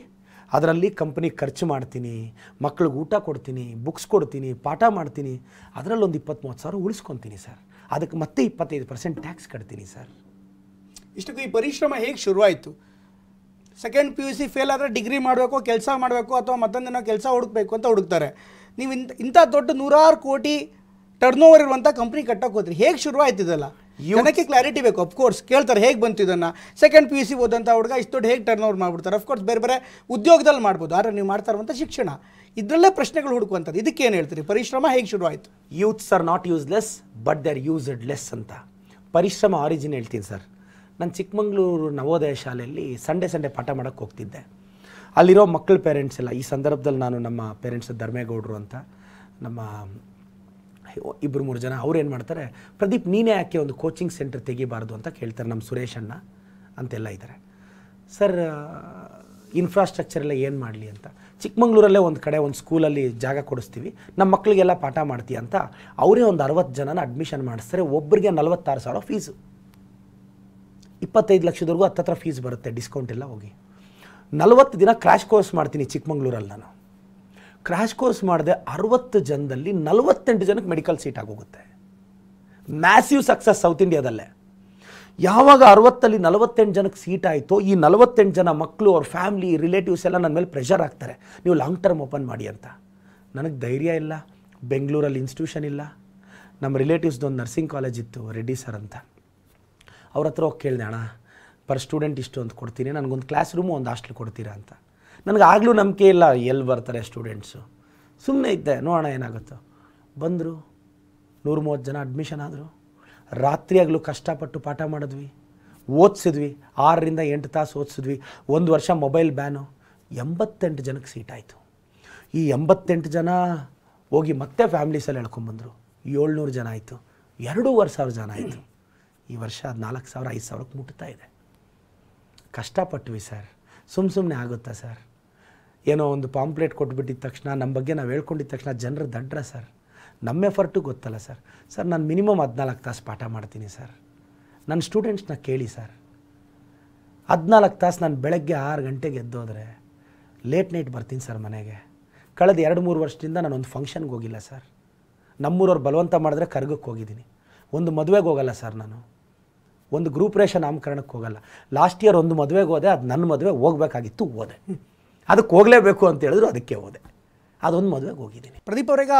ಅದರಲ್ಲಿ ಕಂಪ್ನಿ ಖರ್ಚು ಮಾಡ್ತೀನಿ ಮಕ್ಳಿಗೆ ಊಟ ಕೊಡ್ತೀನಿ ಬುಕ್ಸ್ ಕೊಡ್ತೀನಿ ಪಾಠ ಮಾಡ್ತೀನಿ ಅದರಲ್ಲಿ ಒಂದು ಮೂವತ್ತು ಸಾವಿರ ಉಳಿಸ್ಕೊತೀನಿ ಸರ್ ಅದಕ್ಕೆ ಮತ್ತೆ ಇಪ್ಪತ್ತೈದು ಪರ್ಸೆಂಟ್ ಟ್ಯಾಕ್ಸ್ ಕಟ್ತೀನಿ ಸರ್ ಇಷ್ಟಕ್ಕೆ ಈ ಪರಿಶ್ರಮ ಹೇಗೆ ಶುರುವಾಯಿತು second P U C fail ಆದರೆ ಡಿಗ್ರಿ ಮಾಡಬೇಕು ಕೆಲಸ ಮಾಡಬೇಕು ಅಥವಾ ಮತ್ತೊಂದಿನ ಕೆಲಸ ಹುಡುಕ್ಬೇಕು ಅಂತ ಹುಡುಕ್ತಾರೆ ನೀವು ಇಂಥ ಇಂಥ ದೊಡ್ಡ ನೂರಾರು ಕೋಟಿ ಟರ್ನ್ ಓವರ್ ಇರುವಂಥ ಕಂಪ್ನಿ ಕಟ್ಟಕ್ಕೆ ಹೋದ್ರಿ ಹೇಗೆ ಶುರು ಆಯ್ತಿದಲ್ಲ ಇವನಕ್ಕೆ ಕ್ಲಾರಿಟಿ ಬೇಕು ಅಫ್ಕೋರ್ಸ್ ಕೇಳ್ತಾರೆ ಹೇಗೆ ಬಂತು ಇದನ್ನು second P U e C ಓದಂಥ ಹುಡುಗ ಇಷ್ಟು ದೊಡ್ಡ ಹೇಗೆ ಟರ್ನ್ ಓವರ್ ಮಾಡಿಬಿಡ್ತಾರೆ ಅಫ್ಕೋರ್ಸ್ ಬೇರೆ ಬೇರೆ ಉದ್ಯೋಗದಲ್ಲಿ ಮಾಡ್ಬೋದು ಆದರೆ ನೀವು ಮಾಡ್ತಾರಂಥ ಶಿಕ್ಷಣ ಇದರಲ್ಲೇ ಪ್ರಶ್ನೆಗಳು ಹುಡುಕುವಂಥದ್ದು ಇದಕ್ಕೇನು ಹೇಳ್ತೀರಿ ಪರಿಶ್ರಮ ಹೇಗೆ ಶುರು ಆಯಿತು youths are not useless but they are used less ಅಂತ ಪರಿಶ್ರಮ ಆರಿಜಿನ್ ಹೇಳ್ತೀನಿ ಸರ್ ನಾನು ಚಿಕ್ಕಮಂಗ್ಳೂರು ನವೋದಯ ಶಾಲೆಯಲ್ಲಿ ಸಂಡೇ ಸಂಡೇ ಪಾಠ ಮಾಡೋಕ್ಕೆ ಹೋಗ್ತಿದ್ದೆ ಅಲ್ಲಿರೋ ಮಕ್ಕಳ ಪೇರೆಂಟ್ಸ್ ಎಲ್ಲ ಈ ಸಂದರ್ಭದಲ್ಲಿ ನಾನು ನಮ್ಮ ಪೇರೆಂಟ್ಸ್ ಧರ್ಮೇಗೌಡರು ಅಂತ ನಮ್ಮ ಇಬ್ಬರು ಮೂರು ಜನ ಅವ್ರು ಏನು ಮಾಡ್ತಾರೆ ಪ್ರದೀಪ್ ನೀನೇ ಯಾಕೆ ಒಂದು ಕೋಚಿಂಗ್ ಸೆಂಟರ್ ತೆಗಿಬಾರ್ದು ಅಂತ ಕೇಳ್ತಾರೆ ನಮ್ಮ ಸುರೇಶ್ ಅಣ್ಣ ಅಂತೆಲ್ಲ ಇದ್ದಾರೆ ಸರ್ ಇನ್ಫ್ರಾಸ್ಟ್ರಕ್ಚರೆಲ್ಲ ಏನು ಮಾಡಲಿ ಅಂತ ಚಿಕ್ಕಮಂಗ್ಳೂರಲ್ಲೇ ಒಂದು ಕಡೆ ಒಂದು ಸ್ಕೂಲಲ್ಲಿ ಜಾಗ ಕೊಡಿಸ್ತೀವಿ ನಮ್ಮ ಮಕ್ಕಳಿಗೆಲ್ಲ ಪಾಠ ಮಾಡ್ತೀವಿ ಅಂತ ಅವರೇ ಒಂದು ಅರವತ್ತು ಜನನ ಅಡ್ಮಿಷನ್ ಮಾಡಿಸ್ತಾರೆ ಒಬ್ಬರಿಗೆ ನಲವತ್ತಾರು ಸಾವಿರ ಫೀಸು ಇಪ್ಪತ್ತೈದು ಲಕ್ಷದವರೆಗೂ ಹತ್ತತ್ರ ಫೀಸ್ ಬರುತ್ತೆ ಡಿಸ್ಕೌಂಟ್ ಎಲ್ಲ ಹೋಗಿ ನಲವತ್ತು ದಿನ ಕ್ರ್ಯಾಶ್ ಕೋರ್ಸ್ ಮಾಡ್ತೀನಿ ಚಿಕ್ಕಮಂಗ್ಳೂರಲ್ಲಿ ನಾನು ಕ್ರ್ಯಾಶ್ ಕೋರ್ಸ್ ಮಾಡಿದೆ ಅರವತ್ತು ಜನದಲ್ಲಿ ನಲವತ್ತೆಂಟು ಜನಕ್ಕೆ ಮೆಡಿಕಲ್ ಸೀಟ್ ಆಗೋಗುತ್ತೆ ಮ್ಯಾಸಿವ್ ಸಕ್ಸಸ್ ಸೌತ್ ಇಂಡಿಯಾದಲ್ಲೇ ಯಾವಾಗ ಅರವತ್ತಲ್ಲಿ ನಲವತ್ತೆಂಟು ಜನಕ್ಕೆ ಸೀಟ್ ಆಯಿತು ಈ ನಲವತ್ತೆಂಟು ಜನ ಮಕ್ಕಳು ಅವ್ರ ಫ್ಯಾಮ್ಲಿ ರಿಲೇಟಿವ್ಸ್ ಎಲ್ಲ ನನ್ನ ಮೇಲೆ ಪ್ರೆಷರ್ ಆಗ್ತಾರೆ ನೀವು ಲಾಂಗ್ ಟರ್ಮ್ ಓಪನ್ ಮಾಡಿ ಅಂತ ನನಗೆ ಧೈರ್ಯ ಇಲ್ಲ ಬೆಂಗಳೂರಲ್ಲಿ ಇನ್ಸ್ಟಿಟ್ಯೂಷನ್ ಇಲ್ಲ ನಮ್ಮ ರಿಲೇಟಿವ್ಸ್ದೊಂದು ನರ್ಸಿಂಗ್ ಕಾಲೇಜ್ ಇತ್ತು ರೆಡ್ಡಿ ಸರ್ ಅಂತ ಅವ್ರ ಹತ್ರ ಹೋಗಿ ಕೇಳಿದೆ ಅಣ್ಣ ಪರ್ ಸ್ಟೂಡೆಂಟ್ ಇಷ್ಟು ಅಂತ ಕೊಡ್ತೀನಿ ನನಗೊಂದು ಕ್ಲಾಸ್ ರೂಮು ಒಂದು ಹಾಸ್ಟೆಲ್ ಕೊಡ್ತೀರಾ ಅಂತ ನನಗೆ ಆಗಲೂ ನಂಬಿಕೆ ಇಲ್ಲ ಎಲ್ಲಿ ಬರ್ತಾರೆ ಸ್ಟೂಡೆಂಟ್ಸು ಸುಮ್ಮನೆ ಇದ್ದೆ ನೋಡೋಣ ಏನಾಗುತ್ತೋ ಬಂದರು ನೂರು ಮೂವತ್ತು ಜನ ಅಡ್ಮಿಷನ್ ಆದರು ರಾತ್ರಿ ಆಗಲೂ ಕಷ್ಟಪಟ್ಟು ಪಾಠ ಮಾಡಿದ್ವಿ ಓದಿಸಿದ್ವಿ ಆರರಿಂದ ಎಂಟು ತಾಸು ಓದಿಸಿದ್ವಿ ಒಂದು ವರ್ಷ ಮೊಬೈಲ್ ಬ್ಯಾನು ಎಂಬತ್ತೆಂಟು ಜನಕ್ಕೆ ಸೀಟಾಯಿತು ಈ ಎಂಬತ್ತೆಂಟು ಜನ ಹೋಗಿ ಮತ್ತೆ ಫ್ಯಾಮ್ಲೀಸಲ್ಲಿ ಹೇಳ್ಕೊಂಬಂದರು ಏಳ್ನೂರು ಜನ ಆಯಿತು ಎರಡೂವರೆ ಸಾವಿರ ಜನ ಆಯಿತು ಈ ವರ್ಷ ನಾಲ್ಕು ಸಾವಿರ ಐದು ಸಾವಿರಕ್ಕೆ ಮುಟ್ತಾಯಿದೆ ಇದೆ ಕಷ್ಟಪಟ್ವಿ ಸರ್ ಸುಮ್ಮ ಸುಮ್ಮನೆ ಆಗುತ್ತಾ ಸರ್ ಏನೋ ಒಂದು ಪಾಂಪ್ಲೇಟ್ ಕೊಟ್ಬಿಟ್ಟಿದ ತಕ್ಷಣ ನಮ್ಮ ಬಗ್ಗೆ ನಾವು ಹೇಳ್ಕೊಂಡಿದ್ದ ತಕ್ಷಣ ಜನರು ದಡ್ರ ಸರ್ ನಮ್ಮ ಎಫರ್ಟು ಗೊತ್ತಲ್ಲ ಸರ್ ಸರ್ ನಾನು ಮಿನಿಮಮ್ ಹದಿನಾಲ್ಕು ತಾಸು ಪಾಠ ಮಾಡ್ತೀನಿ ಸರ್ ನನ್ನ ಸ್ಟೂಡೆಂಟ್ಸ್ನ ಕೇಳಿ ಸರ್ ಹದಿನಾಲ್ಕು ತಾಸು ನಾನು ಬೆಳಗ್ಗೆ ಆರು ಗಂಟೆಗೆ ಎದ್ದೋದ್ರೆ ಲೇಟ್ ನೈಟ್ ಬರ್ತೀನಿ ಸರ್ ಮನೆಗೆ ಕಳೆದ ಎರಡು ಮೂರು ವರ್ಷದಿಂದ ನಾನೊಂದು ಫಂಕ್ಷನ್ಗೆ ಹೋಗಿಲ್ಲ ಸರ್ ನಮ್ಮೂರವ್ರು ಬಲವಂತ ಮಾಡಿದ್ರೆ ಕರ್ಗಕ್ಕೆ ಹೋಗಿದ್ದೀನಿ ಒಂದು ಮದುವೆಗೆ ಹೋಗಲ್ಲ ಸರ್ ನಾನು ಒಂದು ಗ್ರೂಪ್ ರೇಷ ನಾಮಕರಣಕ್ಕೆ ಹೋಗಲ್ಲ ಲಾಸ್ಟ್ ಇಯರ್ ಒಂದು ಮದುವೆಗೆ ಹೋದೆ ಅದು ನನ್ನ ಮದುವೆ ಹೋಗಬೇಕಾಗಿತ್ತು ಹೋದೆ ಅದಕ್ಕೆ ಹೋಗಲೇಬೇಕು ಅಂತ ಹೇಳಿದ್ರು ಅದಕ್ಕೆ ಹೋದೆ ಅದೊಂದು ಮದುವೆಗೆ ಹೋಗಿದ್ದೀನಿ ಪ್ರದೀಪ್ ಅವರೀಗ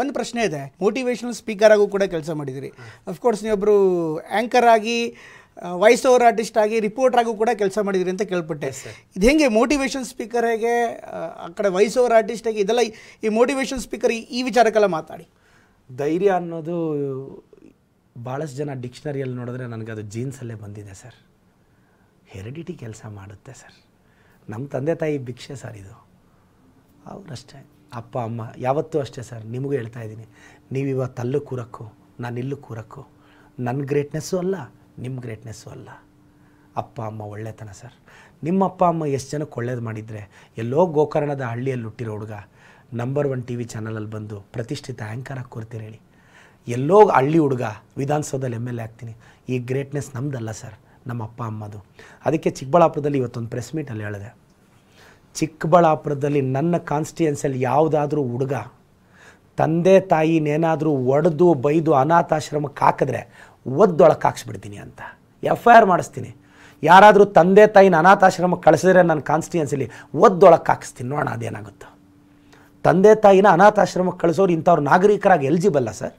ಒಂದು ಪ್ರಶ್ನೆ ಇದೆ ಮೋಟಿವೇಶನಲ್ ಸ್ಪೀಕರ್ ಆಗೂ ಕೂಡ ಕೆಲಸ ಮಾಡಿದ್ದೀರಿ ಅಫ್ಕೋರ್ಸ್ ನೀವೊಬ್ಬರು ಆ್ಯಂಕರ್ ಆಗಿ ವಾಯ್ಸ್ ಓವರ್ ಆರ್ಟಿಸ್ಟ್ ಆಗಿ ರಿಪೋರ್ಟರ್ ಆಗೂ ಕೂಡ ಕೆಲಸ ಮಾಡಿದಿರಿ ಅಂತ ಕೇಳ್ಪಟ್ಟೆ ಇದು ಹೆಂಗೆ ಮೋಟಿವೇಶನ್ ಸ್ಪೀಕರ್ ಹೇಗೆ ಆ ಕಡೆ ವಾಯ್ಸ್ ಓವರ್ ಆರ್ಟಿಸ್ಟ್ ಆಗಿ ಇದೆಲ್ಲ ಈ ಮೋಟಿವೇಶನ್ ಸ್ಪೀಕರ್ ಈ ವಿಚಾರಕ್ಕೆಲ್ಲ ಮಾತಾಡಿ ಧೈರ್ಯ ಅನ್ನೋದು ಭಾಳಷ್ಟು ಜನ ಡಿಕ್ಷ್ನರಿಯಲ್ಲಿ ನೋಡಿದ್ರೆ ನನಗೆ ಅದು ಜೀನ್ಸಲ್ಲೇ ಬಂದಿದೆ ಸರ್ ಹೆರಿಡಿಟಿ ಕೆಲಸ ಮಾಡುತ್ತೆ ಸರ್ ನಮ್ಮ ತಂದೆ ತಾಯಿ ಭಿಕ್ಷೆ ಸರ್ ಇದು ಅವರಷ್ಟೇ ಅಪ್ಪ ಅಮ್ಮ ಯಾವತ್ತೂ ಅಷ್ಟೇ ಸರ್ ನಿಮಗೂ ಹೇಳ್ತಾ ಇದ್ದೀನಿ ನೀವು ಅಲ್ಲು ಕೂರಕ್ಕು ನಾನು ಇಲ್ಲೂ ಕೂರಕ್ಕು ನನ್ನ ಗ್ರೇಟ್ನೆಸ್ಸು ಅಲ್ಲ ನಿಮ್ಮ ಗ್ರೇಟ್ನೆಸ್ಸು ಅಲ್ಲ ಅಪ್ಪ ಅಮ್ಮ ಒಳ್ಳೆತನ ಸರ್ ನಿಮ್ಮ ಅಪ್ಪ ಅಮ್ಮ ಎಷ್ಟು ಜನಕ್ಕೆ ಒಳ್ಳೇದು ಮಾಡಿದರೆ ಎಲ್ಲೋ ಗೋಕರ್ಣದ ಹಳ್ಳಿಯಲ್ಲಿ ಹುಟ್ಟಿರೋ ಹುಡುಗ ನಂಬರ್ ಒನ್ ಟಿ ವಿ ಚಾನಲಲ್ಲಿ ಬಂದು ಪ್ರತಿಷ್ಠಿತ ಆ್ಯಂಕರಾಗಿ ಕೂರ್ತೀರಿ ಹೇಳಿ ಎಲ್ಲೋ ಹಳ್ಳಿ ಹುಡುಗ ವಿಧಾನಸೌಧದಲ್ಲಿ ಎಮ್ ಎಲ್ ಎ ಆಗ್ತೀನಿ ಈ ಗ್ರೇಟ್ನೆಸ್ ನಮ್ಮದಲ್ಲ ಸರ್ ನಮ್ಮ ಅಪ್ಪ ಅಮ್ಮದು ಅದಕ್ಕೆ ಚಿಕ್ಕಬಳ್ಳಾಪುರದಲ್ಲಿ ಇವತ್ತೊಂದು ಪ್ರೆಸ್ ಮೀಟಲ್ಲಿ ಹೇಳಿದೆ ಚಿಕ್ಕಬಳ್ಳಾಪುರದಲ್ಲಿ ನನ್ನ ಕಾನ್ಸ್ಟಿಟ್ಯೂನ್ಸಲ್ಲಿ ಯಾವುದಾದ್ರೂ ಹುಡುಗ ತಂದೆ ತಾಯಿನೇನಾದರೂ ಒಡೆದು ಬೈದು ಅನಾಥಾಶ್ರಮಕ್ಕೆ ಹಾಕಿದ್ರೆ ಒದ್ದೊಳಕ್ಕೆ ಹಾಕ್ಸ್ಬಿಡ್ತೀನಿ ಅಂತ ಎಫ್ ಐ ಆರ್ ಮಾಡಿಸ್ತೀನಿ ಯಾರಾದರೂ ತಂದೆ ತಾಯಿನ ಅನಾಥಾಶ್ರಮಕ್ಕೆ ಕಳಿಸಿದ್ರೆ ನನ್ನ ಕಾನ್ಸ್ಟಿಟ್ಯೂನ್ಸಿಲಿ ಒದ್ದೊಳಕ್ಕೆ ಹಾಕಿಸ್ತೀನಿ ನೋಡೋಣ ಅದೇನಾಗುತ್ತೋ ತಂದೆ ತಾಯಿನ ಅನಾಥಾಶ್ರಮಕ್ಕೆ ಕಳಿಸೋರು ಇಂಥವ್ರು ನಾಗರಿಕರಾಗಿ ಎಲಿಜಿಬಲ್ಲ sir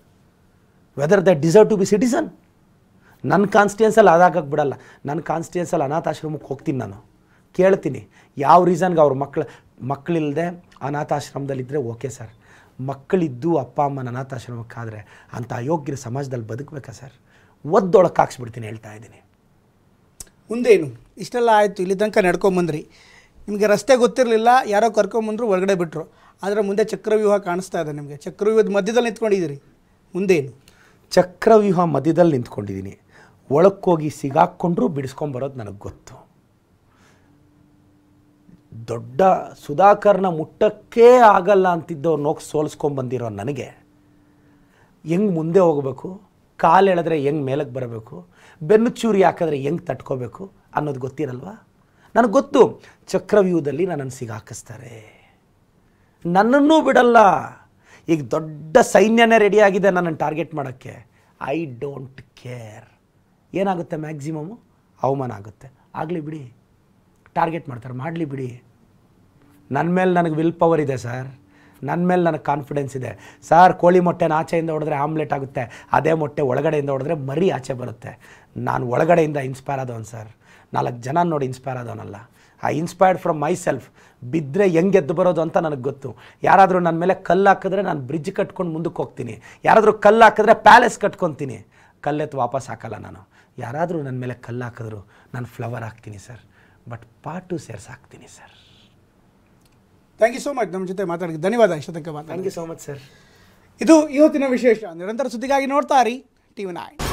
whether the deserve to be citizen ನನ್ನ ಕಾನ್ಸ್ಟಿಟ್ಯೂನ್ಸಲ್ಲಿ ಅದಾಗಕ್ಕೆ ಬಿಡಲ್ಲ ನನ್ನ ಕಾನ್ಸ್ಟಿಟ್ಯೂನ್ಸಲ್ಲಿ ಅನಾಥಾಶ್ರಮಕ್ಕೆ ಹೋಗ್ತೀನಿ ನಾನು ಕೇಳ್ತೀನಿ ಯಾವ ರೀಸನ್ಗೆ ಅವ್ರ ಮಕ್ಕಳು ಮಕ್ಕಳಿಲ್ಲದೆ ಅನಾಥಾಶ್ರಮದಲ್ಲಿದ್ದರೆ ಓಕೆ ಸರ್ ಮಕ್ಕಳಿದ್ದು ಅಪ್ಪ ಅಮ್ಮನ ಅನಾಥಾಶ್ರಮಕ್ಕಾದರೆ ಅಂಥ ಅಯೋಗ್ಯರ ಸಮಾಜದಲ್ಲಿ ಬದುಕಬೇಕಾ ಸರ್ ಒದ್ದೊಳಕ್ಕೆ ಹಾಕ್ಸ್ಬಿಡ್ತೀನಿ ಹೇಳ್ತಾ ಇದ್ದೀನಿ ಮುಂದೇನು ಇಷ್ಟೆಲ್ಲ ಆಯಿತು ಇಲ್ಲಿ ತನಕ ನಡ್ಕೊಂಬಂದ್ರಿ ನಿಮಗೆ ರಸ್ತೆ ಗೊತ್ತಿರಲಿಲ್ಲ ಯಾರೋ ಕರ್ಕೊಂಬಂದ್ರು ಒಳಗಡೆ ಬಿಟ್ಟರು ಆದರೆ ಮುಂದೆ ಚಕ್ರವ್ಯೂಹ ಕಾಣಿಸ್ತಾ ಇದೆ ನಿಮಗೆ ಚಕ್ರವ್ಯೂಹದ ಮಧ್ಯದಲ್ಲಿ ನಿಂತ್ಕೊಂಡಿದ್ದೀರಿ ಮುಂದೇನು ಚಕ್ರವ್ಯೂಹ ಮಧ್ಯದಲ್ಲಿ ನಿಂತ್ಕೊಂಡಿದ್ದೀನಿ ಒಳಕ್ಕೋಗಿ ಸಿಗಾಕ್ಕೊಂಡ್ರೂ ಬಿಡಿಸ್ಕೊಂಬರೋದು ನನಗೆ ಗೊತ್ತು ದೊಡ್ಡ ಸುಧಾಕರ್ನ ಮುಟ್ಟಕ್ಕೇ ಆಗಲ್ಲ ಅಂತಿದ್ದವ್ರು ನೋಕ್ ಸೋಲಿಸ್ಕೊಂಬಂದಿರೋ ನನಗೆ ಹೆಂಗೆ ಮುಂದೆ ಹೋಗಬೇಕು ಕಾಲು ಎಳೆದ್ರೆ ಹೆಂಗೆ ಮೇಲಕ್ಕೆ ಬರಬೇಕು ಬೆನ್ನು ಚೂರಿ ಹಾಕಿದ್ರೆ ಹೆಂಗೆ ತಟ್ಕೋಬೇಕು ಅನ್ನೋದು ಗೊತ್ತಿರಲ್ವಾ ನನಗೆ ಗೊತ್ತು ಚಕ್ರವ್ಯೂಹದಲ್ಲಿ ನನ್ನನ್ನು ಸಿಗಾಕಿಸ್ತಾರೆ ನನ್ನನ್ನು ಬಿಡಲ್ಲ ಈಗ ದೊಡ್ಡ ಸೈನ್ಯನೇ ರೆಡಿಯಾಗಿದೆ ನನ್ನನ್ನು ಟಾರ್ಗೆಟ್ ಮಾಡೋಕ್ಕೆ ಐ ಡೋಂಟ್ ಕೇರ್ ಏನಾಗುತ್ತೆ ಮ್ಯಾಕ್ಸಿಮಮು ಅವಮಾನ ಆಗುತ್ತೆ ಆಗಲಿ ಬಿಡಿ ಟಾರ್ಗೆಟ್ ಮಾಡ್ತಾರೆ ಮಾಡಲಿ ಬಿಡಿ ನನ್ನ ಮೇಲೆ ನನಗೆ ವಿಲ್ ಪವರ್ ಇದೆ ಸರ್ ನನ್ನ ಮೇಲೆ ನನಗೆ ಕಾನ್ಫಿಡೆನ್ಸ್ ಇದೆ ಸರ್ ಕೋಳಿ ಮೊಟ್ಟೆನ ಆಚೆಯಿಂದ ಹೊಡೆದ್ರೆ ಆಮ್ಲೆಟ್ ಆಗುತ್ತೆ ಅದೇ ಮೊಟ್ಟೆ ಒಳಗಡೆಯಿಂದ ಹೊಡೆದ್ರೆ ಮರಿ ಆಚೆ ಬರುತ್ತೆ ನಾನು ಒಳಗಡೆಯಿಂದ ಇನ್ಸ್ಪೈರ್ ಆದವನು ಸರ್ ನಾಲ್ಕು ಜನ ನೋಡಿ ಇನ್ಸ್ಪೈರ್ ಆದವನಲ್ಲ I inspired from myself ಬಿದ್ದರೆ ಹೆಂಗೆ ಎದ್ದು ಬರೋದು ಅಂತ ನನಗೆ ಗೊತ್ತು ಯಾರಾದರೂ ನನ್ನ ಮೇಲೆ ಕಲ್ಲು ಹಾಕಿದ್ರೆ ನಾನು ಬ್ರಿಡ್ಜ್ ಕಟ್ಕೊಂಡು ಮುಂದಕ್ಕೆ ಹೋಗ್ತೀನಿ ಯಾರಾದರೂ ಕಲ್ಲು ಹಾಕಿದ್ರೆ ಪ್ಯಾಲೇಸ್ ಕಟ್ಕೊತೀನಿ ಕಲ್ಲೆತ್ತು ವಾಪಸ್ ಹಾಕಲ್ಲ ನಾನು ಯಾರಾದರೂ ನನ್ನ ಮೇಲೆ ಕಲ್ಲು ಹಾಕಿದ್ರು ನಾನು ಫ್ಲವರ್ ಹಾಕ್ತೀನಿ ಸರ್ ಬಟ್ ಪಾಟು ಹಾಕ್ತೀನಿ sir thank you so much ನಮ್ಮ ಜೊತೆ ಮಾತಾಡಿದ ಧನ್ಯವಾದ ಇಷ್ಟತಕ್ಕ thank you so much sir ಇದು ಇವತ್ತಿನ ವಿಶೇಷ ನಿರಂತರ ಸುದ್ದಿಗಾಗಿ ನೋಡ್ತಾ ರೀ ಟಿ ವಿ